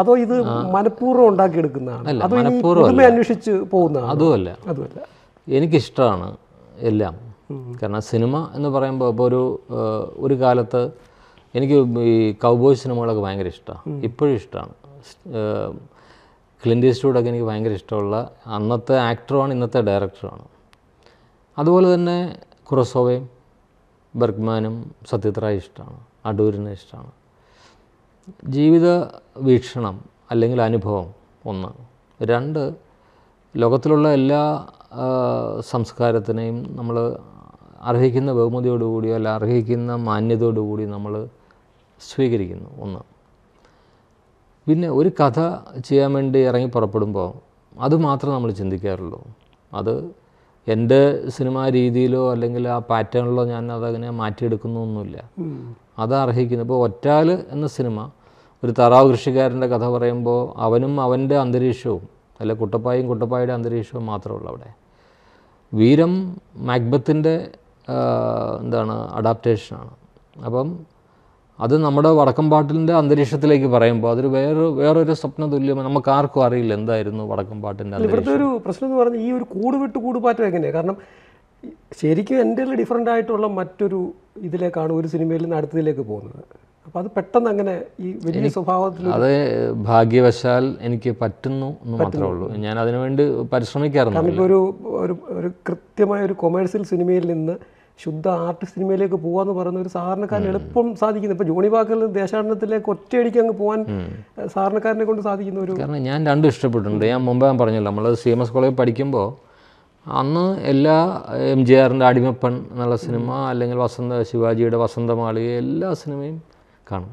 അതോ ഇത് മനഃപൂർവ്വം ഉണ്ടാക്കിയെടുക്കുന്നതാണ് അതോ അന്വേഷിച്ച് പോകുന്നതാണ് അതുമല്ല അതുമല്ല എനിക്കിഷ്ടമാണ് എല്ലാം കാരണം സിനിമ എന്ന് പറയുമ്പോൾ ഇപ്പോൾ ഒരു ഒരു കാലത്ത് എനിക്ക് ഈ കൗബോയ് സിനിമകളൊക്കെ ഭയങ്കര ഇഷ്ടമാണ് ഇപ്പോഴും ഇഷ്ടമാണ് ക്ലിൻ്റ് ഈസ്റ്റ്വുഡൊക്കെ എനിക്ക് ഭയങ്കര ഇഷ്ടമുള്ള അന്നത്തെ ആക്ടറുമാണ് ഇന്നത്തെ ഡയറക്ടറുമാണ് അതുപോലെ തന്നെ കുറസോവയും ബർഗ്മാനും സത്യത്രായ ഇഷ്ടമാണ് അടൂരിനെ ഇഷ്ടമാണ് ജീവിത വീക്ഷണം അല്ലെങ്കിൽ അനുഭവം ഒന്ന് രണ്ട് ലോകത്തിലുള്ള എല്ലാ സംസ്കാരത്തിനെയും നമ്മൾ അർഹിക്കുന്ന ബഹുമതിയോടുകൂടിയോ അല്ല അർഹിക്കുന്ന മാന്യതയോടുകൂടി നമ്മൾ സ്വീകരിക്കുന്നു ഒന്ന് പിന്നെ ഒരു കഥ ചെയ്യാൻ വേണ്ടി ഇറങ്ങി പുറപ്പെടുമ്പോൾ അത് മാത്രം നമ്മൾ ചിന്തിക്കാറുള്ളൂ അത് എൻ്റെ സിനിമാ രീതിയിലോ അല്ലെങ്കിൽ ആ പാറ്റേണിലോ ഞാൻ അതങ്ങനെ ഒന്നുമില്ല അത് അർഹിക്കുന്നു ഇപ്പോൾ ഒറ്റാൽ എന്ന സിനിമ ഒരു താറാവ് കൃഷിക്കാരൻ്റെ കഥ പറയുമ്പോൾ അവനും അവൻ്റെ അന്തരീക്ഷവും അല്ല കുട്ടപ്പായും കുട്ടപ്പായുടെ അന്തരീക്ഷവും മാത്രമുള്ളൂ അവിടെ വീരം മാക്ബത്തിൻ്റെ എന്താണ് അഡാപ്റ്റേഷനാണ് അപ്പം അത് നമ്മുടെ വടക്കംപാട്ടിൻ്റെ അന്തരീക്ഷത്തിലേക്ക് പറയുമ്പോൾ അതൊരു വേറെ വേറൊരു സ്വപ്ന തുല്യം നമുക്ക് ആർക്കും അറിയില്ല എന്തായിരുന്നു വടക്കംപാട്ടിൻ്റെ ഇവിടുത്തെ ഒരു പ്രശ്നം എന്ന് പറഞ്ഞാൽ ഈ ഒരു കൂട് വിട്ട് കൂടുപാറ്റം എങ്ങനെയാണ് കാരണം ശരിക്കും എൻ്റെ ഡിഫറെൻ്റ് ആയിട്ടുള്ള മറ്റൊരു ഇതിലേക്കാണ് ഒരു സിനിമയിൽ നിന്ന് അടുത്തതിലേക്ക് പോകുന്നത് അപ്പോൾ അത് പെട്ടെന്ന് അങ്ങനെ ഈ വലിയ സ്വഭാവത്തിൽ അത് ഭാഗ്യവശാൽ എനിക്ക് പറ്റുന്നു എന്ന് മാത്രമേ ഉള്ളൂ ഞാൻ അതിനുവേണ്ടി പരിശ്രമിക്കാറുണ്ട് ഒരു ഒരു കൃത്യമായ ഒരു കൊമേഴ്സ്യൽ സിനിമയിൽ നിന്ന് ശുദ്ധ ആർട്ട് സിനിമയിലേക്ക് പോകാന്ന് പറയുന്ന ഒരു സാധാരണക്കാരന് എളുപ്പം സാധിക്കുന്നു ഇപ്പൊ ജോണി വാക്കറിൽ ദേശാടനത്തിലേക്ക് ഒറ്റയടിക്ക് അങ്ങ് പോകാൻ സാധാരണക്കാരനെ കൊണ്ട് സാധിക്കുന്ന ഒരു കാരണം ഞാൻ രണ്ടും ഇഷ്ടപ്പെട്ടിട്ടുണ്ട് ഞാൻ മുമ്പേ ഞാൻ പറഞ്ഞല്ലോ നമ്മൾ സി എം എസ് കോളേജിൽ പഠിക്കുമ്പോൾ അന്ന് എല്ലാ എം ജി ആറിൻ്റെ അടിമപ്പൻ എന്നുള്ള സിനിമ അല്ലെങ്കിൽ വസന്ത ശിവാജിയുടെ വസന്തമാളിക എല്ലാ സിനിമയും കാണും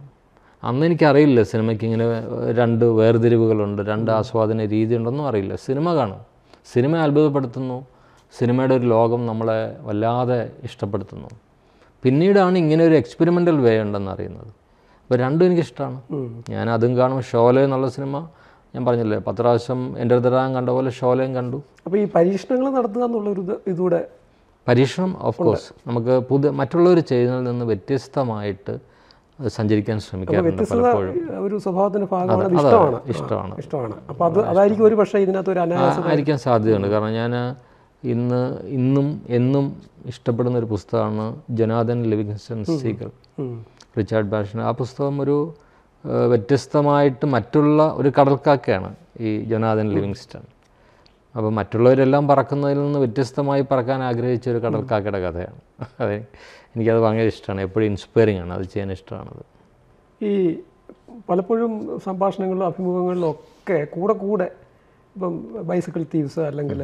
അന്ന് എനിക്കറിയില്ല സിനിമയ്ക്ക് ഇങ്ങനെ രണ്ട് വേർതിരിവുകളുണ്ട് രണ്ട് ആസ്വാദന രീതിയുണ്ടെന്നും അറിയില്ല സിനിമ കാണും സിനിമ അത്ഭുതപ്പെടുത്തുന്നു സിനിമയുടെ ഒരു ലോകം നമ്മളെ വല്ലാതെ ഇഷ്ടപ്പെടുത്തുന്നു പിന്നീടാണ് ഇങ്ങനെ ഒരു എക്സ്പെരിമെൻ്റൽ വേ ഉണ്ടെന്ന് അറിയുന്നത് അപ്പോൾ രണ്ടും എനിക്കിഷ്ടമാണ് ഞാൻ അതും കാണും ഷോല എന്നുള്ള സിനിമ ഞാൻ പറഞ്ഞില്ലേ പത്ത് പ്രാവശ്യം എൻ്റെ തരാൻ കണ്ട പോലെ ഷോലയും കണ്ടു അപ്പോൾ ഈ പരീക്ഷണങ്ങൾ നടത്തുക എന്നുള്ളൊരു ഇതൂടെ പരീക്ഷണം ഓഫ് കോഴ്സ് നമുക്ക് പുതിയ മറ്റുള്ളവർ ചെയ്യുന്നതിൽ നിന്ന് വ്യത്യസ്തമായിട്ട് സഞ്ചരിക്കാൻ ശ്രമിക്കാറുണ്ട് പലപ്പോഴും ഒരു ഭാഗമാണ് ഇഷ്ടമാണ് ഇഷ്ടമാണ് ഇഷ്ടമാണ് അപ്പോൾ അത് അതായിരിക്കും ഒരു പക്ഷേ ഇതിനകത്ത് ഒരു അനായാസം ആയിരിക്കാൻ സാധ്യതയുണ്ട് കാരണം ഞാൻ ഇന്ന് ഇന്നും എന്നും ഇഷ്ടപ്പെടുന്ന ഒരു പുസ്തകമാണ് ജനാദൻ ലിവിങ്സ്റ്റൺ സീഗർ റിച്ചാർഡ് ബാഷൻ ആ പുസ്തകം ഒരു വ്യത്യസ്തമായിട്ട് മറ്റുള്ള ഒരു കടൽക്കാക്കയാണ് ഈ ജനാദൻ ലിവിങ്സ്റ്റൺ അപ്പോൾ മറ്റുള്ളവരെല്ലാം പറക്കുന്നതിൽ നിന്ന് വ്യത്യസ്തമായി പറക്കാൻ ആഗ്രഹിച്ച ഒരു കടൽക്കാക്കയുടെ കഥയാണ് അതെ എനിക്കത് ഭയങ്കര ഇഷ്ടമാണ് എപ്പോഴും ഇൻസ്പയറിംഗ് ആണ് അത് ചെയ്യാൻ അത് ഈ പലപ്പോഴും സംഭാഷണങ്ങളിലും അഭിമുഖങ്ങളിലും ഒക്കെ കൂടെ കൂടെ ഇപ്പം ബൈസിക്കിൾ തീവ്സ് അല്ലെങ്കിൽ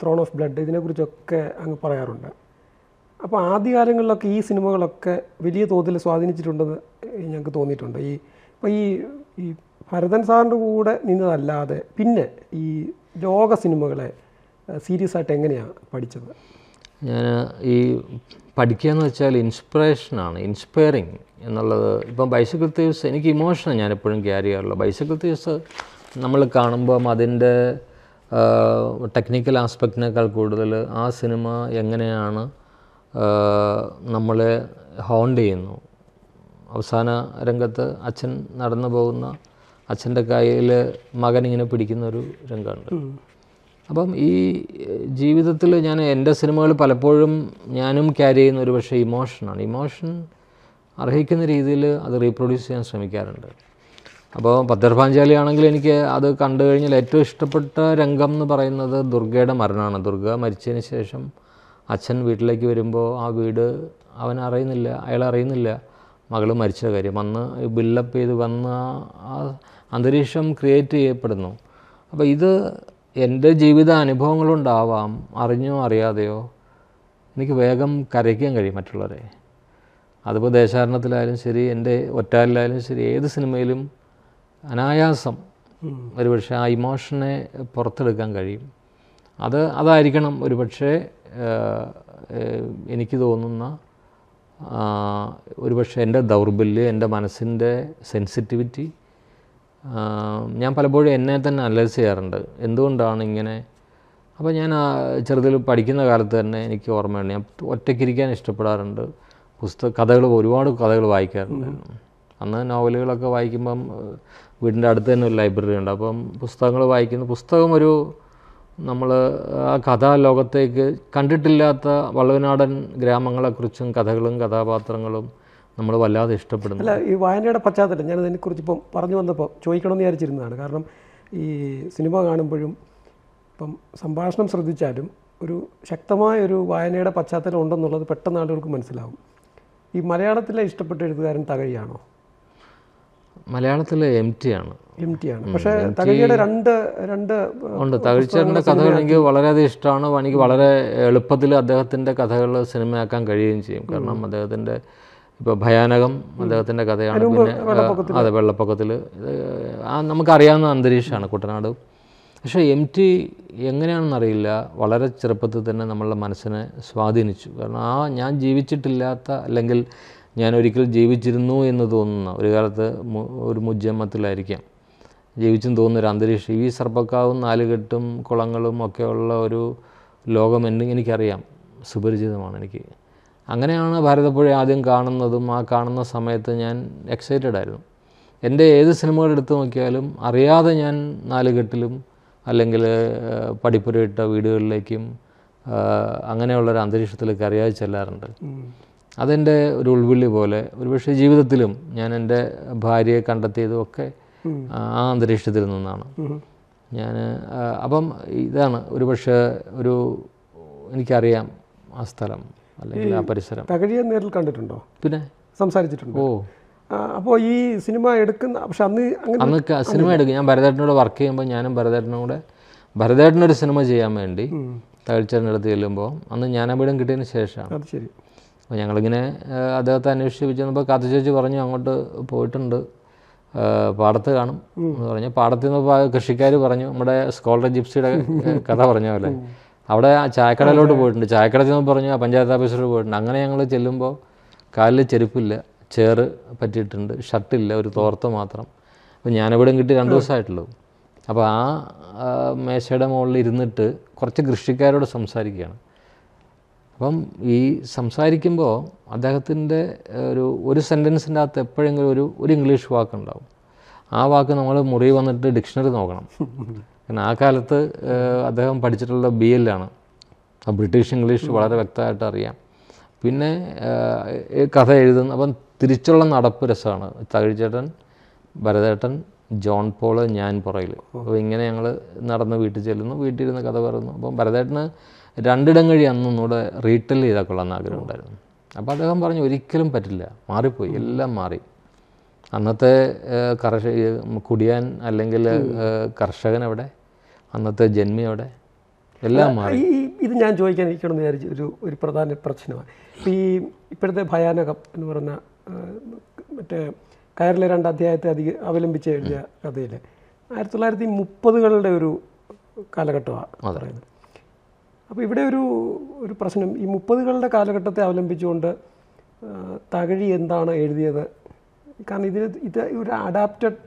ത്രോൺ ഓഫ് ബ്ലഡ് ഇതിനെക്കുറിച്ചൊക്കെ അങ്ങ് പറയാറുണ്ട് അപ്പോൾ ആദ്യകാലങ്ങളിലൊക്കെ ഈ സിനിമകളൊക്കെ വലിയ തോതിൽ സ്വാധീനിച്ചിട്ടുണ്ടെന്ന് ഞങ്ങൾക്ക് തോന്നിയിട്ടുണ്ട് ഈ ഇപ്പോൾ ഈ ഈ ഭരതൻ സാറിൻ്റെ കൂടെ നിന്നതല്ലാതെ പിന്നെ ഈ ലോക സിനിമകളെ സീരിയസ് ആയിട്ട് എങ്ങനെയാണ് പഠിച്ചത് ഞാൻ ഈ പഠിക്കുക എന്ന് വെച്ചാൽ ഇൻസ്പിറേഷനാണ് ഇൻസ്പയറിങ് എന്നുള്ളത് ഇപ്പം ബൈസിക്കിൾ തീവ്സ് എനിക്ക് ഇമോഷനാണ് ഞാനെപ്പോഴും ക്യാരി ചെയ്യാറുള്ളത് ബൈസിക്കിൾ തീവ്സ് നമ്മൾ കാണുമ്പം അതിൻ്റെ ടെക്നിക്കൽ ആസ്പെക്റ്റിനേക്കാൾ കൂടുതൽ ആ സിനിമ എങ്ങനെയാണ് നമ്മളെ ഹോണ്ട് ചെയ്യുന്നു അവസാന രംഗത്ത് അച്ഛൻ നടന്നു പോകുന്ന അച്ഛൻ്റെ കയ്യിൽ മകൻ ഇങ്ങനെ പിടിക്കുന്ന ഒരു രംഗമുണ്ട് അപ്പം ഈ ജീവിതത്തിൽ ഞാൻ എൻ്റെ സിനിമകൾ പലപ്പോഴും ഞാനും ക്യാരി ചെയ്യുന്ന ഒരു പക്ഷേ ഇമോഷനാണ് ഇമോഷൻ അർഹിക്കുന്ന രീതിയിൽ അത് റീപ്രൊഡ്യൂസ് ചെയ്യാൻ ശ്രമിക്കാറുണ്ട് അപ്പോൾ ഭദ്രപാഞ്ചാലി ആണെങ്കിൽ എനിക്ക് അത് കണ്ടു കഴിഞ്ഞാൽ ഏറ്റവും ഇഷ്ടപ്പെട്ട രംഗം എന്ന് പറയുന്നത് ദുർഗയുടെ മരണമാണ് ദുർഗ മരിച്ചതിന് ശേഷം അച്ഛൻ വീട്ടിലേക്ക് വരുമ്പോൾ ആ വീട് അവൻ അറിയുന്നില്ല അയാൾ അറിയുന്നില്ല മകൾ മരിച്ച കാര്യം വന്ന് ബിൽഡപ്പ് ചെയ്ത് വന്ന ആ അന്തരീക്ഷം ക്രിയേറ്റ് ചെയ്യപ്പെടുന്നു അപ്പോൾ ഇത് എൻ്റെ ജീവിത അനുഭവങ്ങളുണ്ടാവാം അറിഞ്ഞോ അറിയാതെയോ എനിക്ക് വേഗം കരയ്ക്കാൻ കഴിയും മറ്റുള്ളവരെ അതിപ്പോൾ ദേശാരണത്തിലായാലും ശരി എൻ്റെ ഒറ്റാലിലായാലും ശരി ഏത് സിനിമയിലും അനായാസം ഒരുപക്ഷെ ആ ഇമോഷനെ പുറത്തെടുക്കാൻ കഴിയും അത് അതായിരിക്കണം ഒരുപക്ഷെ എനിക്ക് തോന്നുന്ന ഒരുപക്ഷെ എൻ്റെ ദൗർബല്യം എൻ്റെ മനസ്സിൻ്റെ സെൻസിറ്റിവിറ്റി ഞാൻ പലപ്പോഴും എന്നെ തന്നെ അനലൈസ് ചെയ്യാറുണ്ട് എന്തുകൊണ്ടാണ് ഇങ്ങനെ അപ്പോൾ ഞാൻ ചെറുതിൽ പഠിക്കുന്ന കാലത്ത് തന്നെ എനിക്ക് ഓർമ്മയുണ്ട് ഞാൻ ഒറ്റയ്ക്കിരിക്കാൻ ഇഷ്ടപ്പെടാറുണ്ട് പുസ്തക കഥകൾ ഒരുപാട് കഥകൾ വായിക്കാറുണ്ടായിരുന്നു അന്ന് നോവലുകളൊക്കെ വായിക്കുമ്പം വീടിൻ്റെ അടുത്ത് തന്നെ ഒരു ലൈബ്രറി ഉണ്ട് അപ്പം പുസ്തകങ്ങൾ വായിക്കുന്ന പുസ്തകം ഒരു നമ്മൾ ആ ലോകത്തേക്ക് കണ്ടിട്ടില്ലാത്ത വളവനാടൻ ഗ്രാമങ്ങളെക്കുറിച്ചും കഥകളും കഥാപാത്രങ്ങളും നമ്മൾ വല്ലാതെ ഇഷ്ടപ്പെടുന്നു അല്ല ഈ വായനയുടെ പശ്ചാത്തലം ഞാൻ അതിനെക്കുറിച്ച് ഇപ്പം പറഞ്ഞു വന്നപ്പോൾ എന്ന് വിചാരിച്ചിരുന്നതാണ് കാരണം ഈ സിനിമ കാണുമ്പോഴും ഇപ്പം സംഭാഷണം ശ്രദ്ധിച്ചാലും ഒരു ശക്തമായ ഒരു വായനയുടെ പശ്ചാത്തലം ഉണ്ടെന്നുള്ളത് പെട്ടെന്ന് ആളുകൾക്ക് മനസ്സിലാവും ഈ മലയാളത്തിലെ ഇഷ്ടപ്പെട്ട എഴുത്തുകാരൻ തകഴിയാണോ മലയാളത്തിൽ എം ടി ആണ് എം ടി ആണ് പക്ഷേ തകഴിയുടെ രണ്ട് രണ്ട് ഉണ്ട് തകഴിച്ചറിൻ്റെ കഥകൾ എനിക്ക് വളരെയധികം ഇഷ്ടമാണ് എനിക്ക് വളരെ എളുപ്പത്തിൽ അദ്ദേഹത്തിൻ്റെ കഥകൾ സിനിമയാക്കാൻ കഴിയുകയും ചെയ്യും കാരണം അദ്ദേഹത്തിൻ്റെ ഇപ്പോൾ ഭയാനകം അദ്ദേഹത്തിൻ്റെ കഥയാണ് പിന്നെ അതെ വെള്ളപ്പൊക്കത്തിൽ ആ നമുക്കറിയാവുന്ന അന്തരീക്ഷമാണ് കുട്ടനാട് പക്ഷേ എം ടി എങ്ങനെയാണെന്നറിയില്ല വളരെ ചെറുപ്പത്തിൽ തന്നെ നമ്മളുടെ മനസ്സിനെ സ്വാധീനിച്ചു കാരണം ആ ഞാൻ ജീവിച്ചിട്ടില്ലാത്ത അല്ലെങ്കിൽ ഞാൻ ഒരിക്കൽ ജീവിച്ചിരുന്നു എന്ന് തോന്നുന്ന ഒരു കാലത്ത് ഒരു മുജ്ജമ്മത്തിലായിരിക്കാം ജീവിച്ചും തോന്നുന്ന ഒരു അന്തരീക്ഷം ഈ സർപ്പക്കാവും നാലുകെട്ടും കുളങ്ങളും ഒക്കെ ഉള്ള ഒരു ലോകം എന്ന് എനിക്കറിയാം സുപരിചിതമാണ് എനിക്ക് അങ്ങനെയാണ് ഭാരതപ്പുഴ ആദ്യം കാണുന്നതും ആ കാണുന്ന സമയത്ത് ഞാൻ എക്സൈറ്റഡ് ആയിരുന്നു എൻ്റെ ഏത് സിനിമകൾ എടുത്തു നോക്കിയാലും അറിയാതെ ഞാൻ നാലുകെട്ടിലും അല്ലെങ്കിൽ പടിപ്പുരയിട്ട വീടുകളിലേക്കും അങ്ങനെയുള്ളൊരു അന്തരീക്ഷത്തിലേക്ക് അറിയാതെ ചെല്ലാറുണ്ട് അതെൻ്റെ ഒരു ഉൾവിളി പോലെ ഒരുപക്ഷെ ജീവിതത്തിലും ഞാൻ എൻ്റെ ഭാര്യയെ കണ്ടെത്തിയതുമൊക്കെ ആ അന്തരീക്ഷത്തിൽ നിന്നാണ് ഞാൻ അപ്പം ഇതാണ് ഒരുപക്ഷെ ഒരു എനിക്കറിയാം ആ സ്ഥലം അല്ലെങ്കിൽ ആ പരിസരം തകഴിയെ നേരിൽ കണ്ടിട്ടുണ്ടോ പിന്നെ സംസാരിച്ചിട്ടുണ്ടോ ഓ അപ്പോൾ ഈ സിനിമ എടുക്കുന്ന പക്ഷെ അന്ന് അന്ന് സിനിമ എടുക്കും ഞാൻ ഭരതേട്ടനോട് വർക്ക് ചെയ്യുമ്പോൾ ഞാനും ഭരതേട്ടനോട് ഭരതേട്ടനൊരു സിനിമ ചെയ്യാൻ വേണ്ടി തകഴിച്ചേട്ടൻ്റെ അടുത്ത് ചെല്ലുമ്പോൾ അന്ന് ഞാനവിടം കിട്ടിയതിന് ശേഷമാണ് അത് ശരി അപ്പോൾ ഞങ്ങളിങ്ങനെ അദ്ദേഹത്തെ അന്വേഷിച്ച് ചെന്നപ്പോൾ കഥ ചോദിച്ച് പറഞ്ഞു അങ്ങോട്ട് പോയിട്ടുണ്ട് പാടത്ത് കാണും എന്ന് പറഞ്ഞു പാടത്ത് നിന്ന് കൃഷിക്കാർ പറഞ്ഞു നമ്മുടെ സ്കോളർ ജിപ്സിയുടെ കഥ പറഞ്ഞ പോലെ അവിടെ ചായക്കടയിലോട്ട് പോയിട്ടുണ്ട് ചായക്കട ചെന്ന് പറഞ്ഞു പഞ്ചായത്ത് ഓഫീസറിൽ പോയിട്ടുണ്ട് അങ്ങനെ ഞങ്ങൾ ചെല്ലുമ്പോൾ കാലിൽ ചെരുപ്പില്ല ചേറ് പറ്റിയിട്ടുണ്ട് ഷർട്ടില്ല ഒരു തോർത്ത് മാത്രം അപ്പോൾ ഞാനെവിടെയും കിട്ടി രണ്ട് ദിവസമായിട്ടുള്ളൂ അപ്പോൾ ആ മേശയുടെ മുകളിൽ ഇരുന്നിട്ട് കുറച്ച് കൃഷിക്കാരോട് സംസാരിക്കുകയാണ് അപ്പം ഈ സംസാരിക്കുമ്പോൾ അദ്ദേഹത്തിൻ്റെ ഒരു ഒരു സെൻറ്റൻസിൻ്റെ അകത്ത് എപ്പോഴെങ്കിലും ഒരു ഒരു ഇംഗ്ലീഷ് വാക്കുണ്ടാവും ആ വാക്ക് നമ്മൾ മുറി വന്നിട്ട് ഡിക്ഷണറി നോക്കണം കാരണം ആ കാലത്ത് അദ്ദേഹം പഠിച്ചിട്ടുള്ള ബി എല്ലാണ് ബ്രിട്ടീഷ് ഇംഗ്ലീഷ് വളരെ വ്യക്തമായിട്ട് അറിയാം പിന്നെ കഥ എഴുതുന്ന അപ്പം തിരിച്ചുള്ള നടപ്പ് രസമാണ് തകഴിച്ചേട്ടൻ ഭരതേട്ടൻ ജോൺ പോള് ഞാൻ പുറയിൽ അപ്പോൾ ഇങ്ങനെ ഞങ്ങൾ നടന്ന് വീട്ടിൽ ചെല്ലുന്നു വീട്ടിലിരുന്ന് കഥ പറയുന്നു അപ്പം ഭരതേട്ടന് രണ്ടിടം കഴി അന്നും കൂടെ റീറ്റെയിൽ ചെയ്താൽ ആഗ്രഹം ഉണ്ടായിരുന്നു അപ്പോൾ അദ്ദേഹം പറഞ്ഞു ഒരിക്കലും പറ്റില്ല മാറിപ്പോയി എല്ലാം മാറി അന്നത്തെ കർഷക കുടിയാൻ അല്ലെങ്കിൽ കർഷകൻ അവിടെ അന്നത്തെ ജന്മി അവിടെ എല്ലാം മാറി ഇത് ഞാൻ ചോദിക്കാൻ എനിക്കണമെന്ന് വിചാരിച്ച ഒരു ഒരു പ്രധാന പ്രശ്നമാണ് ഈ ഇപ്പോഴത്തെ ഭയാനകം എന്ന് പറഞ്ഞ മറ്റേ കയറിലെ രണ്ട് അധ്യായത്തെ അധിക അവലംബിച്ച് എഴുതിയ കഥയിൽ ആയിരത്തി തൊള്ളായിരത്തി മുപ്പതുകളുടെ ഒരു കാലഘട്ടമാണ് പറയുന്നത് അപ്പോൾ ഇവിടെ ഒരു ഒരു പ്രശ്നം ഈ മുപ്പതുകളുടെ കാലഘട്ടത്തെ അവലംബിച്ചുകൊണ്ട് തകഴി എന്താണ് എഴുതിയത് കാരണം ഇതിൽ ഇത് ഒരു അഡാപ്റ്റഡ്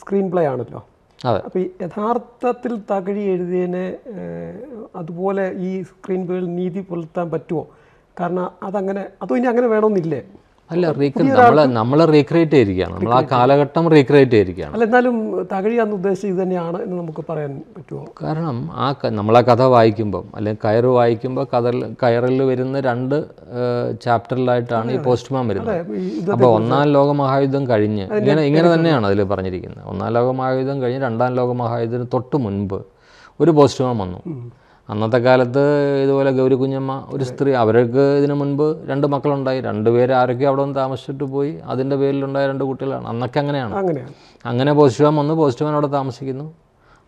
സ്ക്രീൻ പ്ലേ ആണല്ലോ അപ്പോൾ യഥാർത്ഥത്തിൽ തകഴി എഴുതിയതിനെ അതുപോലെ ഈ സ്ക്രീൻ പ്ലേയിൽ നീതി പുലർത്താൻ പറ്റുമോ കാരണം അതങ്ങനെ അതോ ഇനി അങ്ങനെ വേണമെന്നില്ലേ അല്ല നമ്മൾ നമ്മൾ റീക്രിയേറ്റ് ചെയ്തിരിക്കുകയാണ് നമ്മൾ ആ കാലഘട്ടം റീക്രിയേറ്റ് ചെയ്തിരിക്കുകയാണ് അല്ല എന്നാലും തകഴിയാന്ന് ഉദ്ദേശിച്ചത് തന്നെയാണ് എന്ന് നമുക്ക് പറയാൻ പറ്റുമോ കാരണം ആ നമ്മളെ കഥ വായിക്കുമ്പം അല്ലെങ്കിൽ കയറ് വായിക്കുമ്പോൾ കഥ കയറിൽ വരുന്ന രണ്ട് ചാപ്റ്ററിലായിട്ടാണ് ഈ പോസ്റ്റ്മാൻ വരുന്നത് അപ്പോൾ ഒന്നാം ലോക മഹായുദ്ധം കഴിഞ്ഞ് ഇങ്ങനെ ഇങ്ങനെ തന്നെയാണ് അതിൽ പറഞ്ഞിരിക്കുന്നത് ഒന്നാം ലോക മഹായുദ്ധം കഴിഞ്ഞ് രണ്ടാം ലോക മഹായുദ്ധത്തിന് തൊട്ട് മുൻപ് ഒരു പോസ്റ്റ്മാൻ വന്നു അന്നത്തെ കാലത്ത് ഇതുപോലെ ഗൗരി കുഞ്ഞമ്മ ഒരു സ്ത്രീ അവർക്ക് ഇതിനു മുൻപ് രണ്ട് മക്കളുണ്ടായി രണ്ടുപേരെ ആരൊക്കെ അവിടെ നിന്ന് താമസിച്ചിട്ട് പോയി അതിൻ്റെ പേരിലുണ്ടായ രണ്ട് കുട്ടികളാണ് അന്നൊക്കെ അങ്ങനെയാണ് അങ്ങനെ പോസ്റ്റ്മാൻ വന്ന് പോസ്റ്റ്മാൻ അവിടെ താമസിക്കുന്നു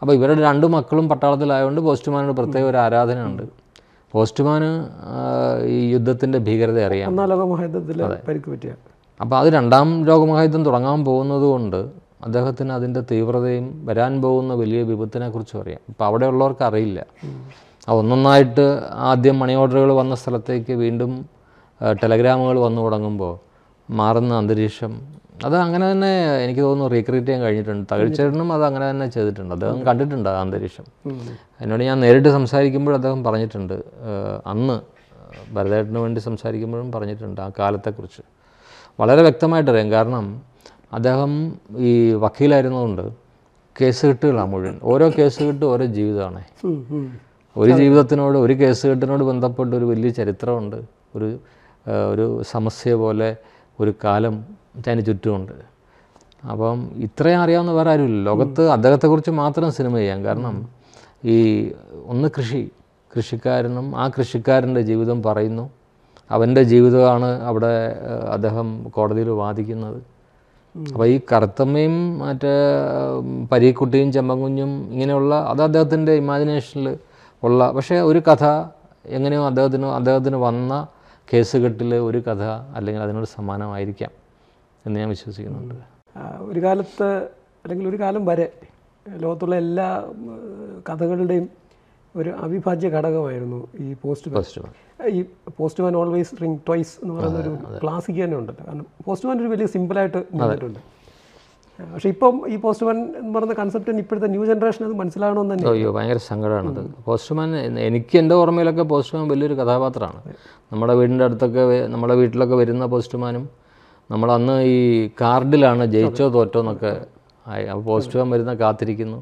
അപ്പോൾ ഇവരുടെ രണ്ട് മക്കളും പട്ടാളത്തിലായതുകൊണ്ട് പോസ്റ്റ്മാനോട് പ്രത്യേക ഒരു ആരാധനയുണ്ട് പോസ്റ്റ്മാന് ഈ യുദ്ധത്തിൻ്റെ ഭീകരത അറിയാം അപ്പോൾ അത് രണ്ടാം ലോകമഹായുദ്ധം തുടങ്ങാൻ പോകുന്നത് കൊണ്ട് അദ്ദേഹത്തിന് അതിൻ്റെ തീവ്രതയും വരാൻ പോകുന്ന വലിയ വിപത്തിനെക്കുറിച്ചും അറിയാം അപ്പോൾ അവിടെയുള്ളവർക്ക് അറിയില്ല ഒന്നൊന്നായിട്ട് ആദ്യം മണി ഓർഡറുകൾ വന്ന സ്ഥലത്തേക്ക് വീണ്ടും ടെലഗ്രാമുകൾ വന്നു തുടങ്ങുമ്പോൾ മാറുന്ന അന്തരീക്ഷം അത് അങ്ങനെ തന്നെ എനിക്ക് തോന്നുന്നു റീക്രിയേറ്റ് ചെയ്യാൻ കഴിഞ്ഞിട്ടുണ്ട് തകഴിച്ചേട്ടനും അത് അങ്ങനെ തന്നെ ചെയ്തിട്ടുണ്ട് അദ്ദേഹം കണ്ടിട്ടുണ്ട് ആ അന്തരീക്ഷം എന്നോട് ഞാൻ നേരിട്ട് സംസാരിക്കുമ്പോൾ അദ്ദേഹം പറഞ്ഞിട്ടുണ്ട് അന്ന് ഭരതേട്ടന് വേണ്ടി സംസാരിക്കുമ്പോഴും പറഞ്ഞിട്ടുണ്ട് ആ കാലത്തെക്കുറിച്ച് വളരെ വ്യക്തമായിട്ടറിയാം കാരണം അദ്ദേഹം ഈ വക്കീലായിരുന്നതുകൊണ്ട് കേസ് കെട്ടുകളാണ് മുഴുവൻ ഓരോ കേസ് കിട്ടും ഓരോ ജീവിതമാണേ ഒരു ജീവിതത്തിനോട് ഒരു കേസുകെട്ടിനോട് ബന്ധപ്പെട്ട ഒരു വലിയ ചരിത്രമുണ്ട് ഒരു ഒരു സമസ്യ പോലെ ഒരു കാലം അതിന് ചുറ്റുമുണ്ട് അപ്പം ഇത്രയും അറിയാവുന്ന വേറെ ആരുമില്ല ലോകത്ത് അദ്ദേഹത്തെക്കുറിച്ച് മാത്രം സിനിമ ചെയ്യാം കാരണം ഈ ഒന്ന് കൃഷി കൃഷിക്കാരനും ആ കൃഷിക്കാരൻ്റെ ജീവിതം പറയുന്നു അവൻ്റെ ജീവിതമാണ് അവിടെ അദ്ദേഹം കോടതിയിൽ വാദിക്കുന്നത് അപ്പോൾ ഈ കറുത്തമ്മയും മറ്റേ പരീക്കുട്ടിയും ചെമ്മകുഞ്ഞും ഇങ്ങനെയുള്ള അത് അദ്ദേഹത്തിൻ്റെ ഇമാജിനേഷനിൽ ഉള്ള പക്ഷേ ഒരു കഥ എങ്ങനെയോ അദ്ദേഹത്തിന് അദ്ദേഹത്തിന് വന്ന കേസുകെട്ടിലെ ഒരു കഥ അല്ലെങ്കിൽ അതിനോട് സമാനമായിരിക്കാം എന്ന് ഞാൻ വിശ്വസിക്കുന്നുണ്ട് ഒരു കാലത്ത് അല്ലെങ്കിൽ ഒരു കാലം വരെ ലോകത്തുള്ള എല്ലാ കഥകളുടെയും ഒരു അവിഭാജ്യ ഘടകമായിരുന്നു ഈ പോസ്റ്റ് ഈ പോസ്റ്റ്മാൻ ഓൾവേസ് റിങ് ടോയ്സ് എന്ന് പറയുന്ന ഒരു ക്ലാസിക് തന്നെ ഉണ്ടല്ലോ കാരണം പോസ്റ്റ്മാൻ ഒരു വലിയ സിമ്പിളായിട്ട് നടന്നിട്ടുണ്ട് പക്ഷെ ഇപ്പം ഈ പോസ്റ്റ്മാൻ എന്ന് പറയുന്ന കൺസെപ്റ്റിന് ഇപ്പോഴത്തെ ന്യൂ ജനറേഷൻ അത് മനസ്സിലാകണമെന്ന് തന്നെ അയ്യോ ഭയങ്കര അത് പോസ്റ്റ്മാൻ എനിക്ക് എൻ്റെ ഓർമ്മയിലൊക്കെ പോസ്റ്റ്മാൻ വലിയൊരു കഥാപാത്രമാണ് നമ്മുടെ വീടിൻ്റെ അടുത്തൊക്കെ നമ്മുടെ വീട്ടിലൊക്കെ വരുന്ന പോസ്റ്റ്മാനും നമ്മൾ അന്ന് ഈ കാർഡിലാണ് ജയിച്ചോ തോറ്റോ എന്നൊക്കെ ആയി അപ്പോൾ പോസ്റ്റ്മാൻ വരുന്ന കാത്തിരിക്കുന്നു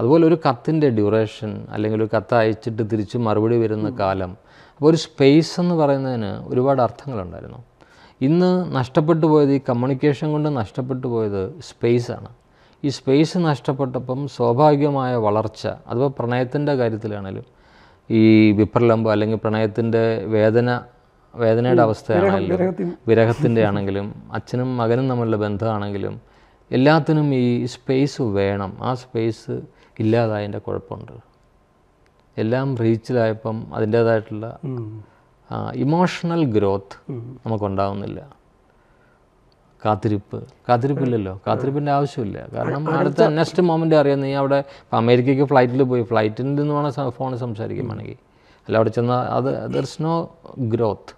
അതുപോലെ ഒരു കത്തിൻ്റെ ഡ്യൂറേഷൻ അല്ലെങ്കിൽ ഒരു കത്ത് അയച്ചിട്ട് തിരിച്ച് മറുപടി വരുന്ന കാലം അപ്പോൾ ഒരു സ്പേസ് എന്ന് പറയുന്നതിന് ഒരുപാട് അർത്ഥങ്ങളുണ്ടായിരുന്നു ഇന്ന് നഷ്ടപ്പെട്ടു പോയത് ഈ കമ്മ്യൂണിക്കേഷൻ കൊണ്ട് നഷ്ടപ്പെട്ടു പോയത് സ്പേസാണ് ഈ സ്പേസ് നഷ്ടപ്പെട്ടപ്പം സ്വാഭാവികമായ വളർച്ച അഥവാ പ്രണയത്തിൻ്റെ കാര്യത്തിലാണേലും ഈ വിപ്രലംബം അല്ലെങ്കിൽ പ്രണയത്തിൻ്റെ വേദന വേദനയുടെ അവസ്ഥയാണെങ്കിലും വിരഹത്തിൻ്റെ ആണെങ്കിലും അച്ഛനും മകനും തമ്മിലുള്ള ബന്ധമാണെങ്കിലും എല്ലാത്തിനും ഈ സ്പേസ് വേണം ആ സ്പേസ് ഇല്ലാതായതിൻ്റെ കുഴപ്പമുണ്ട് എല്ലാം റീച്ചിലായപ്പം അതിൻ്റേതായിട്ടുള്ള ഇമോഷണൽ ഗ്രോത്ത് നമുക്കുണ്ടാവുന്നില്ല കാത്തിരിപ്പ് കാത്തിരിപ്പില്ലല്ലോ കാത്തിരിപ്പിൻ്റെ ആവശ്യമില്ല കാരണം അടുത്ത നെക്സ്റ്റ് മൊമെൻ്റ് അറിയാം നീ അവിടെ അമേരിക്കയ്ക്ക് ഫ്ലൈറ്റിൽ പോയി ഫ്ലൈറ്റിൽ നിന്ന് വേണം ഫോണിൽ സംസാരിക്കുകയാണെങ്കിൽ അല്ല അവിടെ ചെന്നാൽ അത് ദർസ് നോ ഗ്രോത്ത്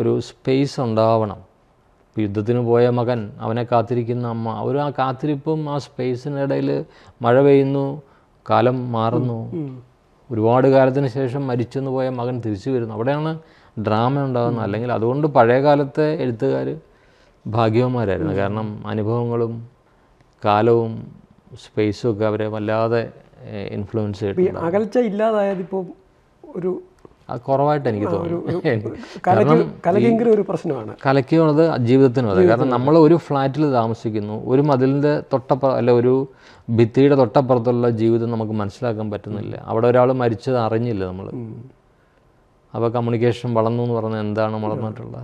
ഒരു സ്പേസ് ഉണ്ടാവണം യുദ്ധത്തിന് പോയ മകൻ അവനെ കാത്തിരിക്കുന്ന അമ്മ അവർ ആ കാത്തിരിപ്പും ആ സ്പേസിനിടയിൽ മഴ പെയ്യുന്നു കാലം മാറുന്നു ഒരുപാട് കാലത്തിന് ശേഷം മരിച്ചെന്ന് പോയ മകൻ തിരിച്ചു വരുന്നു അവിടെയാണ് ഡ്രാമ ഉണ്ടാകുന്നത് അല്ലെങ്കിൽ അതുകൊണ്ട് പഴയ കാലത്തെ എഴുത്തുകാർ ഭാഗ്യവന്മാരായിരുന്നു കാരണം അനുഭവങ്ങളും കാലവും സ്പേസും ഒക്കെ അവരെ വല്ലാതെ ഇൻഫ്ലുവൻസ് ചെയ്തിട്ടുണ്ട് അകൽച്ച ഇല്ലാതായത് ഇപ്പോൾ ഒരു കുറവായിട്ട് എനിക്ക് തോന്നുന്നു ഒരു പ്രശ്നമാണ് കലക്കുന്നത് ജീവിതത്തിനും അതെ കാരണം നമ്മൾ ഒരു ഫ്ലാറ്റിൽ താമസിക്കുന്നു ഒരു മതിലിൻ്റെ തൊട്ടപ്പുറ അല്ല ഒരു ഭിത്തിയുടെ തൊട്ടപ്പുറത്തുള്ള ജീവിതം നമുക്ക് മനസ്സിലാക്കാൻ പറ്റുന്നില്ല അവിടെ ഒരാൾ മരിച്ചത് അറിഞ്ഞില്ല നമ്മൾ അപ്പോൾ കമ്മ്യൂണിക്കേഷൻ വളർന്നു എന്ന് പറഞ്ഞാൽ എന്താണ് വളർന്നിട്ടുള്ളത്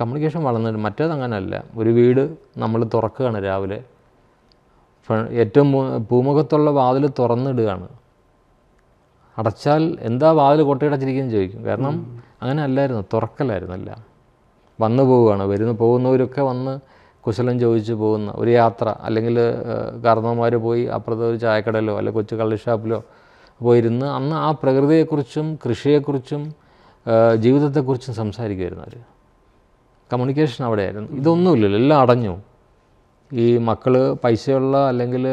കമ്മ്യൂണിക്കേഷൻ വളർന്നിട്ട് മറ്റേത് അങ്ങനല്ല ഒരു വീട് നമ്മൾ തുറക്കുകയാണ് രാവിലെ ഏറ്റവും പൂമുഖത്തുള്ള വാതിൽ തുറന്നിടുകയാണ് അടച്ചാൽ എന്താ വാതിൽ കൊട്ടയടച്ചിരിക്കുന്നു ചോദിക്കും കാരണം അങ്ങനെ അല്ലായിരുന്നു തുറക്കലായിരുന്നല്ല വന്നു പോവുകയാണ് വരുന്ന പോകുന്നവരൊക്കെ വന്ന് കുശലം ചോദിച്ചു പോകുന്ന ഒരു യാത്ര അല്ലെങ്കിൽ കാരണവന്മാർ പോയി അപ്പുറത്തെ ഒരു ചായക്കടയിലോ അല്ലെങ്കിൽ കൊച്ചു കള്ളിഷാപ്പിലോ പോയിരുന്ന് അന്ന് ആ പ്രകൃതിയെക്കുറിച്ചും കൃഷിയെക്കുറിച്ചും ജീവിതത്തെക്കുറിച്ചും സംസാരിക്കുമായിരുന്നു അവർ കമ്മ്യൂണിക്കേഷൻ അവിടെയായിരുന്നു ഇതൊന്നുമില്ലല്ലോ എല്ലാം അടഞ്ഞു ഈ മക്കൾ പൈസയുള്ള അല്ലെങ്കിൽ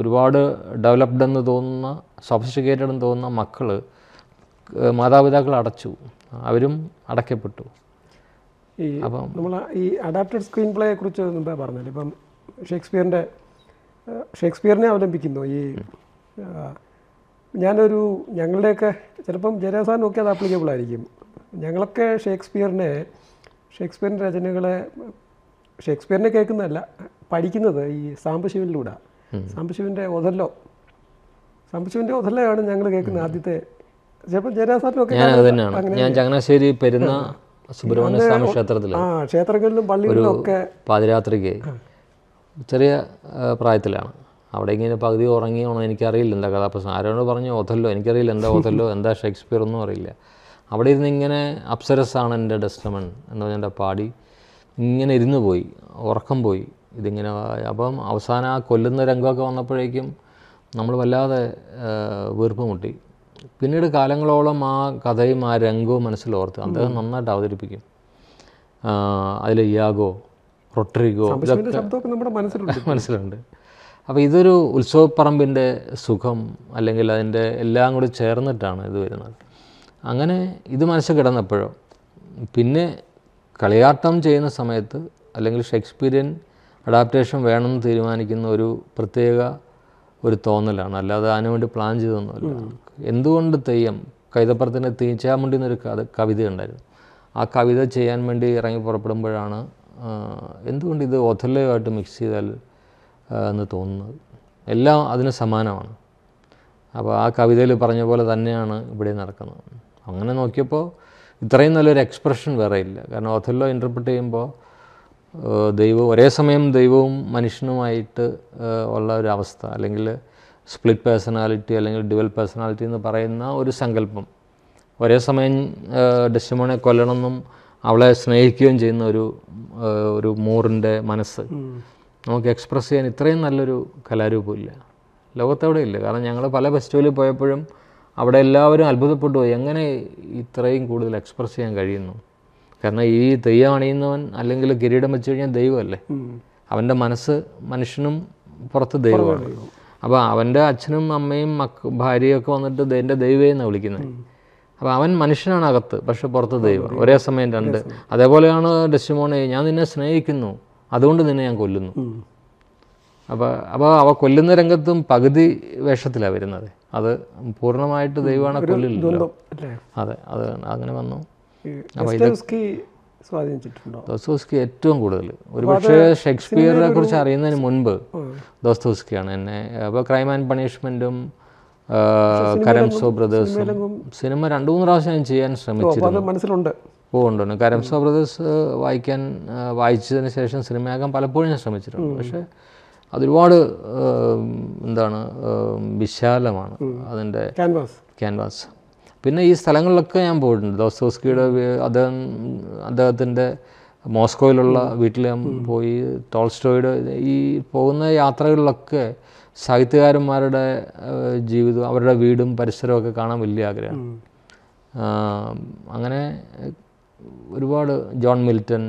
ഒരുപാട് ഡെവലപ്ഡ് എന്ന് തോന്നുന്ന സഫിസ്റ്റിക്കേറ്റഡ് എന്ന് തോന്നുന്ന മക്കൾ മാതാപിതാക്കൾ അടച്ചു അവരും അടയ്ക്കപ്പെട്ടു ഈ അപ്പം നമ്മൾ ഈ അഡാപ്റ്റഡ് സ്ക്രീൻ പ്ലേയെ കുറിച്ച് മുമ്പേ പറഞ്ഞല്ലോ ഇപ്പം ഷേക്സ്പിയറിൻ്റെ ഷേക്സ്പിയറിനെ അവലംബിക്കുന്നു ഈ ഞാനൊരു ഞങ്ങളുടെയൊക്കെ ചിലപ്പം ജനസാൻ നോക്കി അത് ആപ്ലിക്കബിൾ ആയിരിക്കും ഞങ്ങളൊക്കെ ഷേക്സ്പിയറിനെ ഷേക്സ്പിയറിൻ്റെ രചനകളെ ഷേക്സ്പിയറിനെ കേൾക്കുന്നതല്ല പഠിക്കുന്നത് ഈ സാംബശിവനിലൂടെ സാംബശിവൻ്റെ ഒതല്ലോ സാംബശിവൻ്റെ ഒതല്ലയാണ് ഞങ്ങൾ കേൾക്കുന്നത് ആദ്യത്തെ ചിലപ്പോൾ ജയരാസാറിലൊക്കെ ഞാൻ ചങ്ങനാശ്ശേരി സുബ്രഹ്മണ്യ സ്വാമി ക്ഷേത്രത്തിൽ ആ ക്ഷേത്രങ്ങളിലും പള്ളികളിലും ഒക്കെ പാതിരാത്രിക്ക് ചെറിയ പ്രായത്തിലാണ് അവിടെ ഇങ്ങനെ പകുതി ഉറങ്ങിയാണോ എനിക്കറിയില്ല എന്താ കഥാപ്രസംഗം ആരോട് പറഞ്ഞു ഓഥല്ലോ എനിക്കറിയില്ല എന്താ ഓഥല്ലോ എന്താ ഷേക്സ്പിയർ ഒന്നും അറിയില്ല അവിടെ ഇരുന്ന് ഇങ്ങനെ അപ്സരസാണ് എൻ്റെ ഡെസ്റ്റമൺ എന്ന് പറഞ്ഞാൽ പാടി ഇങ്ങനെ ഇരുന്ന് പോയി ഉറക്കം പോയി ഇതിങ്ങനെ അപ്പം അവസാനം ആ കൊല്ലുന്ന രംഗമൊക്കെ വന്നപ്പോഴേക്കും നമ്മൾ വല്ലാതെ വീർപ്പ് മുട്ടി പിന്നീട് കാലങ്ങളോളം ആ കഥയും ആ രംഗവും മനസ്സിലോർത്ത് അദ്ദേഹം നന്നായിട്ട് അവതരിപ്പിക്കും അതിൽ ഇയാഗോ റൊട്രിഗോ ഇതൊക്കെ മനസ്സിലുണ്ട് അപ്പോൾ ഇതൊരു ഉത്സവപ്പറമ്പിൻ്റെ സുഖം അല്ലെങ്കിൽ അതിൻ്റെ എല്ലാം കൂടി ചേർന്നിട്ടാണ് ഇത് വരുന്നത് അങ്ങനെ ഇത് മനസ്സിൽ കിടന്നപ്പോഴോ പിന്നെ കളിയാട്ടം ചെയ്യുന്ന സമയത്ത് അല്ലെങ്കിൽ ഷേക്സ്പീരിയൻ അഡാപ്റ്റേഷൻ വേണമെന്ന് തീരുമാനിക്കുന്ന ഒരു പ്രത്യേക ഒരു തോന്നലാണ് അല്ലാതെ വേണ്ടി പ്ലാൻ ചെയ്തൊന്നുമല്ല എന്തുകൊണ്ട് തെയ്യം കൈതപ്പുറത്തിൻ്റെ തീച്ചാമുണ്ടി എന്നൊരു കഥ കവിത ഉണ്ടായിരുന്നു ആ കവിത ചെയ്യാൻ വേണ്ടി ഇറങ്ങി പുറപ്പെടുമ്പോഴാണ് എന്തുകൊണ്ട് ഇത് ഒഥല്ലയുമായിട്ട് മിക്സ് ചെയ്താൽ എന്ന് തോന്നുന്നത് എല്ലാം അതിന് സമാനമാണ് അപ്പോൾ ആ കവിതയിൽ പറഞ്ഞ പോലെ തന്നെയാണ് ഇവിടെ നടക്കുന്നത് അങ്ങനെ നോക്കിയപ്പോൾ ഇത്രയും നല്ലൊരു എക്സ്പ്രഷൻ വേറെ ഇല്ല കാരണം ഒഥല്ലോ ഇൻ്റർപ്രിറ്റ് ചെയ്യുമ്പോൾ ദൈവം ഒരേ സമയം ദൈവവും മനുഷ്യനുമായിട്ട് ഉള്ള ഒരു അവസ്ഥ അല്ലെങ്കിൽ സ്പ്ലിറ്റ് പേഴ്സണാലിറ്റി അല്ലെങ്കിൽ ഡ്യുവൽ പേഴ്സണാലിറ്റി എന്ന് പറയുന്ന ഒരു സങ്കല്പം ഒരേ സമയം ഡെസ്റ്റിമോണെ കൊല്ലണമെന്നും അവളെ സ്നേഹിക്കുകയും ചെയ്യുന്ന ഒരു ഒരു മൂറിൻ്റെ മനസ്സ് നമുക്ക് എക്സ്പ്രസ് ചെയ്യാൻ ഇത്രയും നല്ലൊരു കലാരൂപമില്ല ലോകത്തെവിടെ ഇല്ല കാരണം ഞങ്ങൾ പല ഫെസ്റ്റിവലിൽ പോയപ്പോഴും അവിടെ എല്ലാവരും അത്ഭുതപ്പെട്ടു എങ്ങനെ ഇത്രയും കൂടുതൽ എക്സ്പ്രസ് ചെയ്യാൻ കഴിയുന്നു കാരണം ഈ ദൈവം അണിയുന്നവൻ അല്ലെങ്കിൽ കിരീടം വെച്ച് കഴിഞ്ഞാൽ ദൈവമല്ലേ അവൻ്റെ മനസ്സ് മനുഷ്യനും പുറത്ത് ദൈവമാണ് അപ്പോൾ അവൻ്റെ അച്ഛനും അമ്മയും മക്ക ഭാര്യയൊക്കെ വന്നിട്ട് എൻ്റെ എന്നാണ് വിളിക്കുന്നത് അപ്പോൾ അവൻ മനുഷ്യനാണ് അകത്ത് പക്ഷെ പുറത്ത് ദൈവം ഒരേ സമയം രണ്ട് അതേപോലെയാണ് ഡെസ്റ്റിമോണി ഞാൻ നിന്നെ സ്നേഹിക്കുന്നു അതുകൊണ്ട് നിന്നെ ഞാൻ കൊല്ലുന്നു അപ്പോൾ അപ്പോൾ അവ കൊല്ലുന്ന രംഗത്തും പകുതി വേഷത്തിലാണ് വരുന്നത് അത് പൂർണ്ണമായിട്ട് ദൈവമാണ് കൊല്ലില്ല അതെ അത് അങ്ങനെ വന്നു ദോസ്തോസ്കി ഏറ്റവും കൂടുതൽ ഒരുപക്ഷെ ഷേക്സ്പിയറിനെ കുറിച്ച് അറിയുന്നതിന് മുൻപ് ദോസ്തോസ്കിയാണ് എന്നെ അപ്പോൾ ക്രൈം ആൻഡ് പണിഷ്മെൻറ്റും കരംസോ ബ്രദേഴ്സും സിനിമ രണ്ടു മൂന്ന് പ്രാവശ്യം ഞാൻ ചെയ്യാൻ ശ്രമിച്ചിരുന്നു മനസ്സിലുണ്ട് പോകുന്നുണ്ട് കരംസോ ബ്രദേഴ്സ് വായിക്കാൻ വായിച്ചതിന് ശേഷം സിനിമയാകാൻ പലപ്പോഴും ഞാൻ ശ്രമിച്ചിട്ടുണ്ട് പക്ഷേ അതൊരുപാട് എന്താണ് വിശാലമാണ് അതിൻ്റെ ക്യാൻവാസ് ക്യാൻവാസ് പിന്നെ ഈ സ്ഥലങ്ങളിലൊക്കെ ഞാൻ പോയിട്ടുണ്ട് ദോസ്തോസ്കിയുടെ അദ്ദേഹം അദ്ദേഹത്തിൻ്റെ മോസ്കോയിലുള്ള വീട്ടിൽ ഞാൻ പോയി ടോൾസ്റ്റോയുടെ ഈ പോകുന്ന യാത്രകളിലൊക്കെ സാഹിത്യകാരന്മാരുടെ ജീവിതവും അവരുടെ വീടും പരിസരവും ഒക്കെ കാണാൻ വലിയ ആഗ്രഹമാണ് അങ്ങനെ ഒരുപാട് ജോൺ മിൽട്ടൺ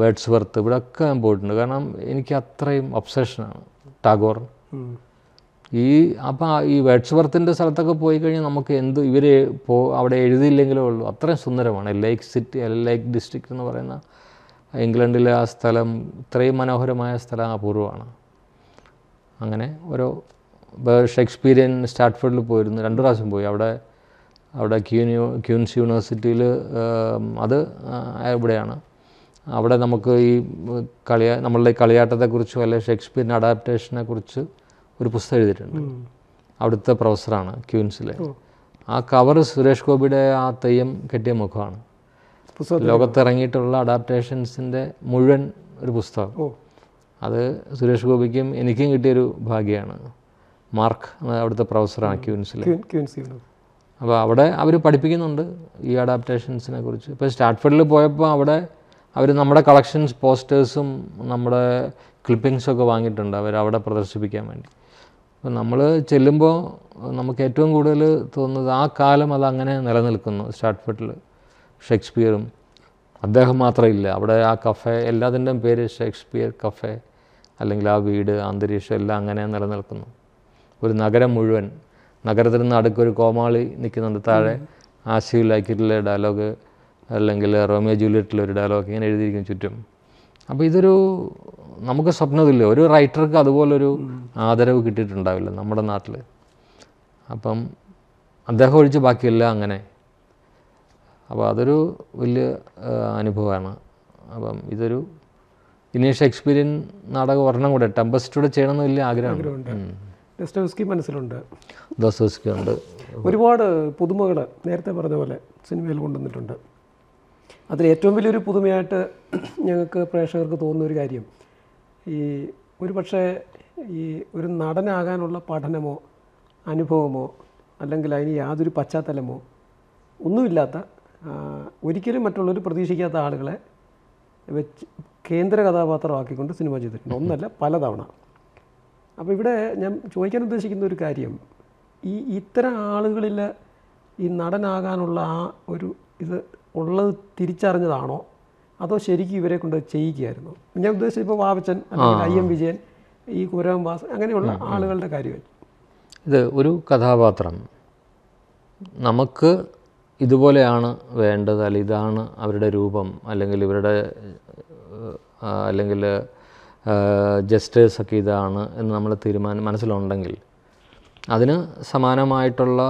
വേഡ്സ് വർത്ത് ഇവിടെയൊക്കെ ഞാൻ പോയിട്ടുണ്ട് കാരണം എനിക്ക് അത്രയും ഒബ്സഷനാണ് ടാഗോർ ഈ അപ്പോൾ ഈ വേഡ്സ്വർത്തിൻ്റെ സ്ഥലത്തൊക്കെ പോയി കഴിഞ്ഞാൽ നമുക്ക് എന്ത് ഇവർ പോ അവിടെ എഴുതിയില്ലെങ്കിലേ ഉള്ളൂ അത്രയും സുന്ദരമാണ് ലേക്ക് സിറ്റി ലേക്ക് ഡിസ്ട്രിക്റ്റ് എന്ന് പറയുന്ന ഇംഗ്ലണ്ടിലെ ആ സ്ഥലം ഇത്രയും മനോഹരമായ സ്ഥലം അപൂർവമാണ് അങ്ങനെ ഓരോ ഷേക്സ്പീരിയൻ സ്റ്റാറ്റ്ഫോർഡിൽ പോയിരുന്നു രണ്ട് പ്രാവശ്യം പോയി അവിടെ അവിടെ ക്യൂന്യൂ ക്യൂൻസ് യൂണിവേഴ്സിറ്റിയിൽ അത് ഇവിടെയാണ് അവിടെ നമുക്ക് ഈ കളിയാ നമ്മളുടെ കളിയാട്ടത്തെക്കുറിച്ചും അല്ലെങ്കിൽ ഷേക്സ്പിയറിൻ്റെ അഡാപ്റ്റേഷനെക്കുറിച്ച് ഒരു പുസ്തകം എഴുതിയിട്ടുണ്ട് അവിടുത്തെ പ്രൊഫസറാണ് ക്യൂൻസിലെ ആ കവർ സുരേഷ് ഗോപിയുടെ ആ തെയ്യം കെട്ടിയ മുഖമാണ് ലോകത്തിറങ്ങിയിട്ടുള്ള അഡാപ്റ്റേഷൻസിൻ്റെ മുഴുവൻ ഒരു പുസ്തകം അത് സുരേഷ് ഗോപിക്കും എനിക്കും കിട്ടിയൊരു ഭാഗ്യമാണ് മാർക്ക് അവിടുത്തെ പ്രൊഫസറാണ് ക്യൂൻസിലെ അപ്പോൾ അവിടെ അവർ പഠിപ്പിക്കുന്നുണ്ട് ഈ അഡാപ്റ്റേഷൻസിനെ കുറിച്ച് ഇപ്പോൾ സ്റ്റാറ്റ്ഫോർഡിൽ പോയപ്പോൾ അവിടെ അവർ നമ്മുടെ കളക്ഷൻസ് പോസ്റ്റേഴ്സും നമ്മുടെ ക്ലിപ്പിങ്സൊക്കെ വാങ്ങിയിട്ടുണ്ട് അവർ അവിടെ പ്രദർശിപ്പിക്കാൻ വേണ്ടി അപ്പോൾ നമ്മൾ ചെല്ലുമ്പോൾ നമുക്ക് ഏറ്റവും കൂടുതൽ തോന്നുന്നത് ആ കാലം അതങ്ങനെ അങ്ങനെ നിലനിൽക്കുന്നു സ്റ്റാർട്ട്ഫിട്ടിൽ ഷേക്സ്പിയറും അദ്ദേഹം മാത്രമില്ല അവിടെ ആ കഫേ എല്ലാത്തിൻ്റെയും പേര് ഷേക്സ്പിയർ കഫേ അല്ലെങ്കിൽ ആ വീട് അന്തരീക്ഷം എല്ലാം അങ്ങനെ നിലനിൽക്കുന്നു ഒരു നഗരം മുഴുവൻ നഗരത്തിൽ നിന്ന് അടുക്കൊരു കോമാളി നിൽക്കുന്നുണ്ട് താഴെ ആശയു ഡയലോഗ് അല്ലെങ്കിൽ റോമിയോ ജൂലിയറ്റിലെ ഒരു ഡയലോഗ് ഇങ്ങനെ എഴുതിയിരിക്കും ചുറ്റും അപ്പോൾ ഇതൊരു നമുക്ക് സ്വപ്നത്തില്ല ഒരു റൈറ്റർക്ക് അതുപോലൊരു ആദരവ് കിട്ടിയിട്ടുണ്ടാവില്ല നമ്മുടെ നാട്ടിൽ അപ്പം അദ്ദേഹം ഒഴിച്ച് ബാക്കിയല്ല അങ്ങനെ അപ്പോൾ അതൊരു വലിയ അനുഭവമാണ് അപ്പം ഇതൊരു ഇനി എക്സ്പീരിയൻ നാടകം ഒരെണ്ണം കൂടെ ടെമ്പസ്റ്റൂടെ ചെയ്യണമെന്ന് വലിയ ആഗ്രഹമാണ് മനസ്സിലുണ്ട് ഉണ്ട് ഒരുപാട് പുതുമകൾ നേരത്തെ പറഞ്ഞ പോലെ സിനിമയിൽ കൊണ്ടുവന്നിട്ടുണ്ട് അതിൽ ഏറ്റവും വലിയൊരു പുതുമയായിട്ട് ഞങ്ങൾക്ക് പ്രേക്ഷകർക്ക് തോന്നുന്ന ഒരു കാര്യം ഈ ഒരു പക്ഷേ ഈ ഒരു നടനാകാനുള്ള പഠനമോ അനുഭവമോ അല്ലെങ്കിൽ അതിന് യാതൊരു പശ്ചാത്തലമോ ഒന്നുമില്ലാത്ത ഒരിക്കലും മറ്റുള്ളവർ പ്രതീക്ഷിക്കാത്ത ആളുകളെ വെച്ച് കേന്ദ്ര കഥാപാത്രമാക്കിക്കൊണ്ട് സിനിമ ചെയ്തിട്ടുണ്ട് ഒന്നല്ല പലതവണ അപ്പോൾ ഇവിടെ ഞാൻ ചോദിക്കാൻ ഉദ്ദേശിക്കുന്ന ഒരു കാര്യം ഈ ഇത്തരം ആളുകളിൽ ഈ നടനാകാനുള്ള ആ ഒരു ഇത് ഉള്ളത് തിരിച്ചറിഞ്ഞതാണോ അതോ ശരിക്കും ഇവരെ കൊണ്ട് ചെയ്യിക്കുകയായിരുന്നു ഞാൻ ഉദ്ദേശിച്ചത് ഇപ്പോൾ വാവച്ചൻ അല്ലെങ്കിൽ ഐ എം വിജയൻ ഈ കുരവം വാസ് അങ്ങനെയുള്ള ആളുകളുടെ കാര്യമായി ഇത് ഒരു കഥാപാത്രം നമുക്ക് ഇതുപോലെയാണ് വേണ്ടത് അല്ലെങ്കിൽ ഇതാണ് അവരുടെ രൂപം അല്ലെങ്കിൽ ഇവരുടെ അല്ലെങ്കിൽ ജസ്റ്റേഴ്സൊക്കെ ഇതാണ് എന്ന് നമ്മൾ തീരുമാനം മനസ്സിലുണ്ടെങ്കിൽ അതിന് സമാനമായിട്ടുള്ള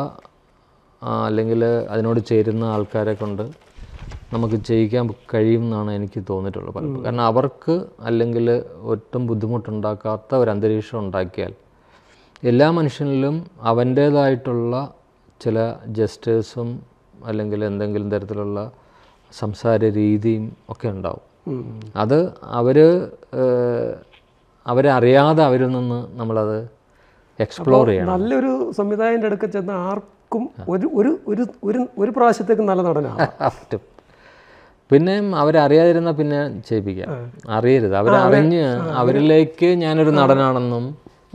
അല്ലെങ്കിൽ അതിനോട് ചേരുന്ന ആൾക്കാരെ കൊണ്ട് നമുക്ക് ചെയ്യിക്കാൻ കഴിയും എന്നാണ് എനിക്ക് തോന്നിയിട്ടുള്ളത് പലപ്പോഴും കാരണം അവർക്ക് അല്ലെങ്കിൽ ഒട്ടും ബുദ്ധിമുട്ടുണ്ടാക്കാത്ത ഒരു അന്തരീക്ഷം ഉണ്ടാക്കിയാൽ എല്ലാ മനുഷ്യനിലും അവൻ്റേതായിട്ടുള്ള ചില ജസ്റ്റേഴ്സും അല്ലെങ്കിൽ എന്തെങ്കിലും തരത്തിലുള്ള സംസാര രീതിയും ഒക്കെ ഉണ്ടാവും അത് അവർ അവരറിയാതെ അവരിൽ നിന്ന് നമ്മളത് എക്സ്പ്ലോർ ചെയ്യണം നല്ലൊരു സംവിധായകൻ്റെ അടുക്കൽ ആർക്കും ഒരു ഒരു ഒരു ഒരു പ്രാവശ്യത്തേക്ക് നല്ല നടനാണ് പറ്റും പിന്നെയും അവരറിയാതിരുന്ന പിന്നെ ചെയ്യിപ്പിക്കാം അറിയരുത് അവരറിഞ്ഞ് അവരിലേക്ക് ഞാനൊരു നടനാണെന്നും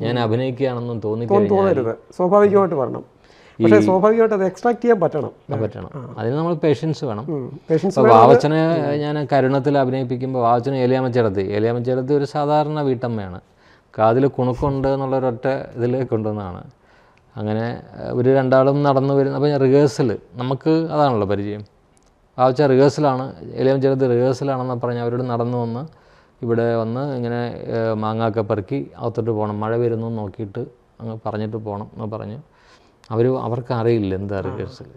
ഞാൻ അഭിനയിക്കുകയാണെന്നും തോന്നിക്കരുത് സ്വാഭാവികമായിട്ട് പറഞ്ഞു പക്ഷേ സ്വാഭാവികമായിട്ട് അത് എക്സ്ട്രാക്ട് ചെയ്യാൻ പറ്റണം പറ്റണം അതിന് നമ്മൾ പേഷ്യൻസ് വേണം വാവച്ചനെ ഞാൻ കരുണത്തിൽ അഭിനയിപ്പിക്കുമ്പോൾ വാവച്ചന ഏലിയാമച്ചേടത്ത് ഏലിയാമച്ചേടത്ത് ഒരു സാധാരണ വീട്ടമ്മയാണ് കാതിൽ കുണുക്കുണ്ട് എന്നുള്ളൊരൊറ്റ ഇതിലേക്ക് കൊണ്ടുവന്നാണ് അങ്ങനെ ഒരു രണ്ടാളും നടന്നു വരുന്ന അപ്പം റിഹേഴ്സൽ നമുക്ക് അതാണല്ലോ പരിചയം ആ വെച്ചാൽ റിഹേഴ്സലാണ് ഇലയം ചേർത്ത് റിഹേഴ്സലാണെന്ന് പറഞ്ഞ് അവരോട് നടന്നു വന്ന് ഇവിടെ വന്ന് ഇങ്ങനെ മാങ്ങാക്ക പെറുക്കി അകത്തോട്ട് പോകണം മഴ വരുന്നു നോക്കിയിട്ട് അങ്ങ് പറഞ്ഞിട്ട് പോകണം എന്ന് പറഞ്ഞു അവർ അവർക്ക് അറിയില്ല എന്താ റിഹേഴ്സൽ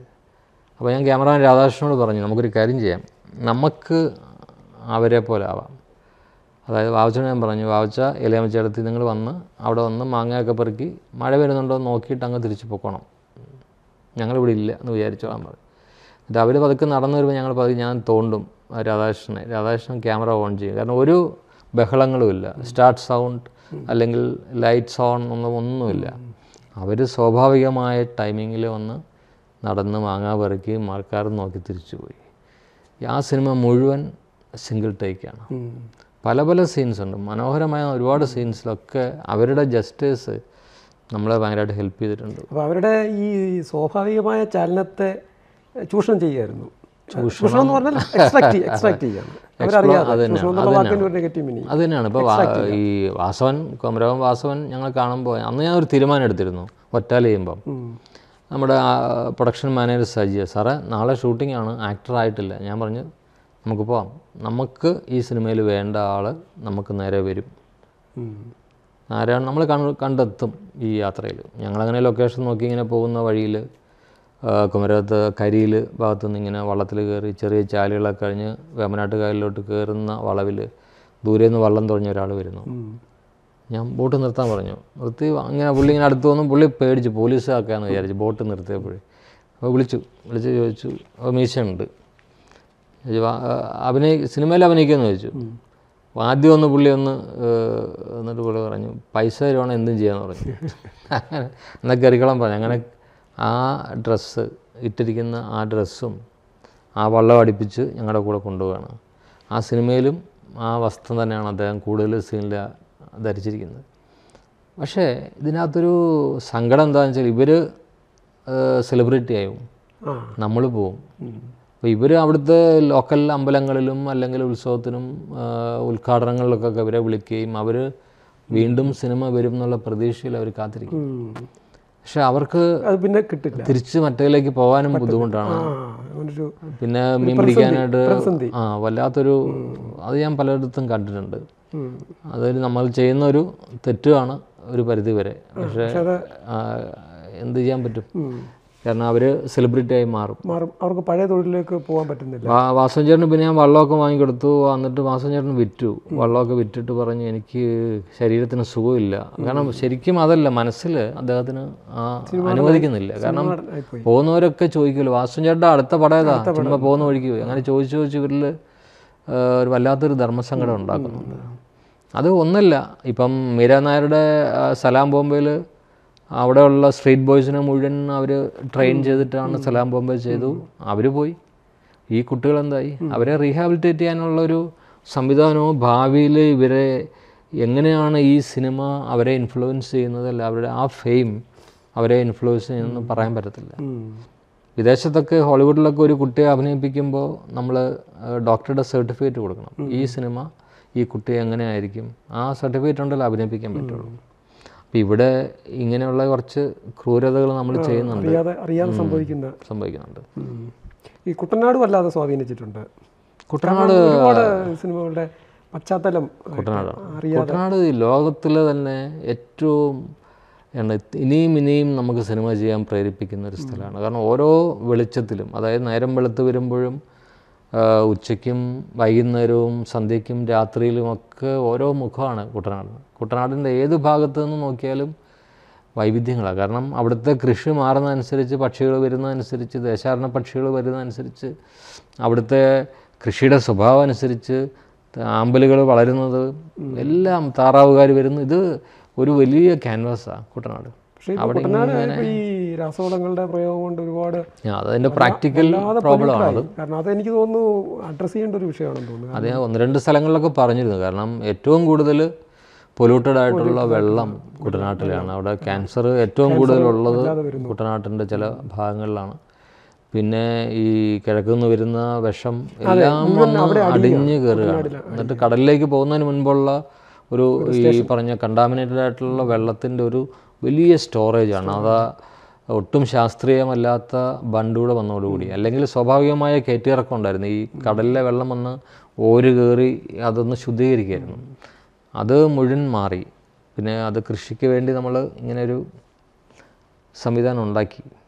അപ്പോൾ ഞാൻ ക്യാമറമാൻ രാധാകൃഷ്ണനോട് പറഞ്ഞു നമുക്കൊരു കാര്യം ചെയ്യാം നമുക്ക് അവരെ പോലെ ആവാം അതായത് വാവച്ച ഞാൻ പറഞ്ഞു വാവച്ച ഇലയമച്ചേടത്തിൽ നിങ്ങൾ വന്ന് അവിടെ വന്ന് മാങ്ങയൊക്കെ പെറുക്കി മഴ വരുന്നുണ്ടോ നോക്കിയിട്ട് അങ്ങ് തിരിച്ചു പൊക്കണം ഞങ്ങളിവിടെ ഇല്ല എന്ന് വിചാരിച്ചോളാൻ പറഞ്ഞു രാവിലെ പതുക്കെ നടന്നു വരുമ്പോൾ ഞങ്ങൾ പതുക്കെ ഞാൻ തോണ്ടും രാധാകൃഷ്ണനെ രാധാകൃഷ്ണൻ ക്യാമറ ഓൺ ചെയ്യും കാരണം ഒരു ബഹളങ്ങളുമില്ല സ്റ്റാർട്ട് സൗണ്ട് അല്ലെങ്കിൽ ലൈറ്റ്സ് ഓൺ ഒന്നും ഒന്നുമില്ല അവർ സ്വാഭാവികമായ ടൈമിങ്ങിൽ വന്ന് നടന്ന് മാങ്ങാ പെറുക്കി ആൾക്കാർ നോക്കി തിരിച്ചു പോയി ആ സിനിമ മുഴുവൻ സിംഗിൾ ടേക്കാണ് പല പല സീൻസ് ഉണ്ട് മനോഹരമായ ഒരുപാട് സീൻസിലൊക്കെ അവരുടെ ജസ്റ്റേഴ്സ് നമ്മളെ ഭയങ്കരമായിട്ട് ഹെൽപ്പ് ചെയ്തിട്ടുണ്ട് അപ്പോൾ അവരുടെ ഈ സ്വാഭാവികമായ ചലനത്തെ ചൂഷണം ചെയ്യായിരുന്നു ചൂഷണം എന്ന് പറഞ്ഞാൽ എക്സ്ട്രാക്ട് എക്സ്ട്രാക്ട് ചെയ്യാണ് അത് തന്നെയാണ് ഇപ്പോൾ ഈ വാസവൻ കൊമരവൻ വാസവൻ ഞങ്ങൾ കാണുമ്പോൾ അന്ന് ഞാൻ ഒരു തീരുമാനം എടുത്തിരുന്നു ഒറ്റാൽ ചെയ്യുമ്പം നമ്മുടെ പ്രൊഡക്ഷൻ മാനേജർ സജി സാറേ നാളെ ഷൂട്ടിംഗ് ആണ് ആക്ടറായിട്ടില്ല ഞാൻ പറഞ്ഞു നമുക്ക് പോവാം നമുക്ക് ഈ സിനിമയിൽ വേണ്ട ആൾ നമുക്ക് നേരെ വരും ആരാണ് നമ്മൾ കണ്ടെത്തും ഈ യാത്രയിൽ ഞങ്ങളങ്ങനെ ലൊക്കേഷൻ നോക്കി ഇങ്ങനെ പോകുന്ന വഴിയിൽ കുമരകത്ത് കരിയിൽ നിന്ന് ഇങ്ങനെ വള്ളത്തിൽ കയറി ചെറിയ ചാലുകളൊക്കെ കഴിഞ്ഞ് വേമനാട്ട് കായലിലോട്ട് കയറുന്ന വളവിൽ ദൂരെ നിന്ന് വള്ളം തുടങ്ങിയ ഒരാൾ വരുന്നു ഞാൻ ബോട്ട് നിർത്താൻ പറഞ്ഞു നിർത്തി അങ്ങനെ പുള്ളി ഇങ്ങനെ അടുത്ത് വന്നു പുള്ളി പേടിച്ചു പോലീസാക്കാന്ന് വിചാരിച്ചു ബോട്ട് നിർത്തിയപ്പോഴേ അപ്പോൾ വിളിച്ചു വിളിച്ച് ചോദിച്ചു അപ്പോൾ മീശയുണ്ട് അഭിനയി സിനിമയിൽ അഭിനയിക്കുമെന്ന് ചോദിച്ചു അപ്പോൾ ആദ്യം ഒന്ന് പുള്ളി ഒന്ന് എന്നിട്ട് പുള്ളി പറഞ്ഞു പൈസ തരുവാണെങ്കിൽ എന്തും ചെയ്യാമെന്ന് പറഞ്ഞു അങ്ങനെ എന്നാൽ കയറിക്കളം പറഞ്ഞു അങ്ങനെ ആ ഡ്രസ്സ് ഇട്ടിരിക്കുന്ന ആ ഡ്രസ്സും ആ വള്ളം അടിപ്പിച്ച് ഞങ്ങളുടെ കൂടെ കൊണ്ടുപോവാണ് ആ സിനിമയിലും ആ വസ്ത്രം തന്നെയാണ് അദ്ദേഹം കൂടുതൽ സീനിൽ ധരിച്ചിരിക്കുന്നത് പക്ഷേ ഇതിനകത്തൊരു സങ്കടം എന്താണെന്ന് വെച്ചാൽ ഇവർ സെലിബ്രിറ്റി ആയും നമ്മൾ പോവും അപ്പോൾ ഇവർ അവിടുത്തെ ലോക്കൽ അമ്പലങ്ങളിലും അല്ലെങ്കിൽ ഉത്സവത്തിനും ഉദ്ഘാടനങ്ങളിലൊക്കെ ഇവരെ വിളിക്കുകയും അവർ വീണ്ടും സിനിമ വരും എന്നുള്ള പ്രതീക്ഷയിൽ അവർ കാത്തിരിക്കും പക്ഷെ അവർക്ക് അത് പിന്നെ കിട്ടില്ല തിരിച്ച് മറ്റേലേക്ക് പോകാനും ബുദ്ധിമുട്ടാണ് പിന്നെ മീൻ പിടിക്കാനായിട്ട് ആ വല്ലാത്തൊരു അത് ഞാൻ പലയിടത്തും കണ്ടിട്ടുണ്ട് അതൊരു നമ്മൾ ചെയ്യുന്ന ഒരു തെറ്റുമാണ് ഒരു പരിധി വരെ പക്ഷെ എന്ത് ചെയ്യാൻ പറ്റും കാരണം അവർ സെലിബ്രിറ്റിയായി മാറും മാറും അവർക്ക് പഴയ തൊഴിലിലേക്ക് പോകാൻ പറ്റുന്നില്ല വാസഞ്ചേരന് പിന്നെ ഞാൻ വള്ളമൊക്കെ വാങ്ങിക്കൊടുത്തു എന്നിട്ട് വാസഞ്ചേരന് വിറ്റു വള്ളമൊക്കെ വിറ്റിട്ട് പറഞ്ഞു എനിക്ക് ശരീരത്തിന് സുഖമില്ല കാരണം ശരിക്കും അതല്ല മനസ്സിൽ അദ്ദേഹത്തിന് അനുവദിക്കുന്നില്ല കാരണം പോകുന്നവരൊക്കെ ചോദിക്കുമല്ലോ വാസവൻ അടുത്ത പടയതാ ഏതാ പോകുന്ന വഴിക്ക് പോയി അങ്ങനെ ചോദിച്ചു ചോദിച്ചു ഇവരിൽ ഒരു വല്ലാത്തൊരു ധർമ്മസങ്കടം ഉണ്ടാക്കുന്നുണ്ട് അത് ഒന്നല്ല ഇപ്പം മീര നായരുടെ സലാം ബോംബെയിൽ അവിടെയുള്ള സ്ട്രീറ്റ് ബോയ്സിനെ മുഴുവൻ അവർ ട്രെയിൻ ചെയ്തിട്ടാണ് സലാം ബോംബെ ചെയ്തു അവർ പോയി ഈ കുട്ടികൾ എന്തായി അവരെ റീഹാബിലിറ്റേറ്റ് ചെയ്യാനുള്ളൊരു സംവിധാനമോ ഭാവിയിൽ ഇവരെ എങ്ങനെയാണ് ഈ സിനിമ അവരെ ഇൻഫ്ലുവൻസ് ചെയ്യുന്നത് അല്ല അവരുടെ ആ ഫെയിം അവരെ ഇൻഫ്ലുവൻസ് ചെയ്യുന്നതെന്ന് പറയാൻ പറ്റത്തില്ല വിദേശത്തൊക്കെ ഹോളിവുഡിലൊക്കെ ഒരു കുട്ടിയെ അഭിനയിപ്പിക്കുമ്പോൾ നമ്മൾ ഡോക്ടറുടെ സർട്ടിഫിക്കറ്റ് കൊടുക്കണം ഈ സിനിമ ഈ കുട്ടിയെ എങ്ങനെയായിരിക്കും ആ സർട്ടിഫിക്കറ്റ് ഉണ്ടല്ലോ അഭിനയിപ്പിക്കാൻ പറ്റുള്ളൂ അപ്പം ഇവിടെ ഇങ്ങനെയുള്ള കുറച്ച് ക്രൂരതകൾ നമ്മൾ ചെയ്യുന്നുണ്ട് അറിയാതെ അറിയാതെ സംഭവിക്കുന്ന സംഭവിക്കുന്നുണ്ട് ഈ കുട്ടനാട് വല്ലാതെ സ്വാധീനിച്ചിട്ടുണ്ട് കുട്ടനാട് സിനിമകളുടെ പശ്ചാത്തലം കുട്ടനാട് കുട്ടനാട് ലോകത്തിലെ തന്നെ ഏറ്റവും ഇനിയും ഇനിയും നമുക്ക് സിനിമ ചെയ്യാൻ പ്രേരിപ്പിക്കുന്ന ഒരു സ്ഥലമാണ് കാരണം ഓരോ വെളിച്ചത്തിലും അതായത് നേരം വെളുത്ത് വരുമ്പോഴും ഉച്ചയ്ക്കും വൈകുന്നേരവും സന്ധ്യയ്ക്കും രാത്രിയിലുമൊക്കെ ഓരോ മുഖമാണ് കുട്ടനാട് കുട്ടനാടിൻ്റെ ഏത് ഭാഗത്ത് നിന്ന് നോക്കിയാലും വൈവിധ്യങ്ങളാണ് കാരണം അവിടുത്തെ കൃഷി മാറുന്നതനുസരിച്ച് പക്ഷികൾ വരുന്നതനുസരിച്ച് ദേശാടന പക്ഷികൾ വരുന്നതനുസരിച്ച് അവിടുത്തെ കൃഷിയുടെ സ്വഭാവം അനുസരിച്ച് ആമ്പലുകൾ വളരുന്നത് എല്ലാം താറാവുകാർ വരുന്നു ഇത് ഒരു വലിയ ക്യാൻവാസാണ് കുട്ടനാട് പക്ഷേ ഈ രാസവളങ്ങളുടെ പ്രയോഗം കൊണ്ട് ഒരുപാട് അതതിന്റെ പ്രാക്ടിക്കൽ പ്രോബ്ലം ആണ് കാരണം അത് എനിക്ക് തോന്നുന്നു അഡ്രസ് ചെയ്യേണ്ട ഒരു വിഷയമാണെന്ന് തോന്നുന്നു അതെ ഒന്ന് രണ്ട് സ്ഥലങ്ങളിലൊക്കെ പറഞ്ഞിരുന്നു കാരണം ഏറ്റവും കൂടുതൽ പൊല്യൂട്ടഡ് ആയിട്ടുള്ള വെള്ളം കുട്ടനാട്ടിലാണ് അവിടെ ക്യാൻസർ ഏറ്റവും കൂടുതലുള്ളത് കുട്ടനാട്ടിൻ്റെ ചില ഭാഗങ്ങളിലാണ് പിന്നെ ഈ കിഴക്കുനിന്ന് വരുന്ന വിഷം എല്ലാം അടിഞ്ഞു അടിഞ്ഞ് കയറുകയാണ് എന്നിട്ട് കടലിലേക്ക് പോകുന്നതിന് മുൻപുള്ള ഒരു ഈ പറഞ്ഞ കണ്ടാമിനേറ്റഡ് ആയിട്ടുള്ള വെള്ളത്തിൻ്റെ ഒരു വലിയ സ്റ്റോറേജാണ് അത് ഒട്ടും ശാസ്ത്രീയമല്ലാത്ത ബണ്ടൂടെ വന്നതോടുകൂടി അല്ലെങ്കിൽ സ്വാഭാവികമായ കയറ്റിയിറക്കം ഉണ്ടായിരുന്നു ഈ കടലിലെ വെള്ളം വന്ന് ഓര് കയറി അതൊന്ന് ശുദ്ധീകരിക്കുകയായിരുന്നു അത് മുഴുവൻ മാറി പിന്നെ അത് കൃഷിക്ക് വേണ്ടി നമ്മൾ ഇങ്ങനെ ഒരു സംവിധാനം ഉണ്ടാക്കി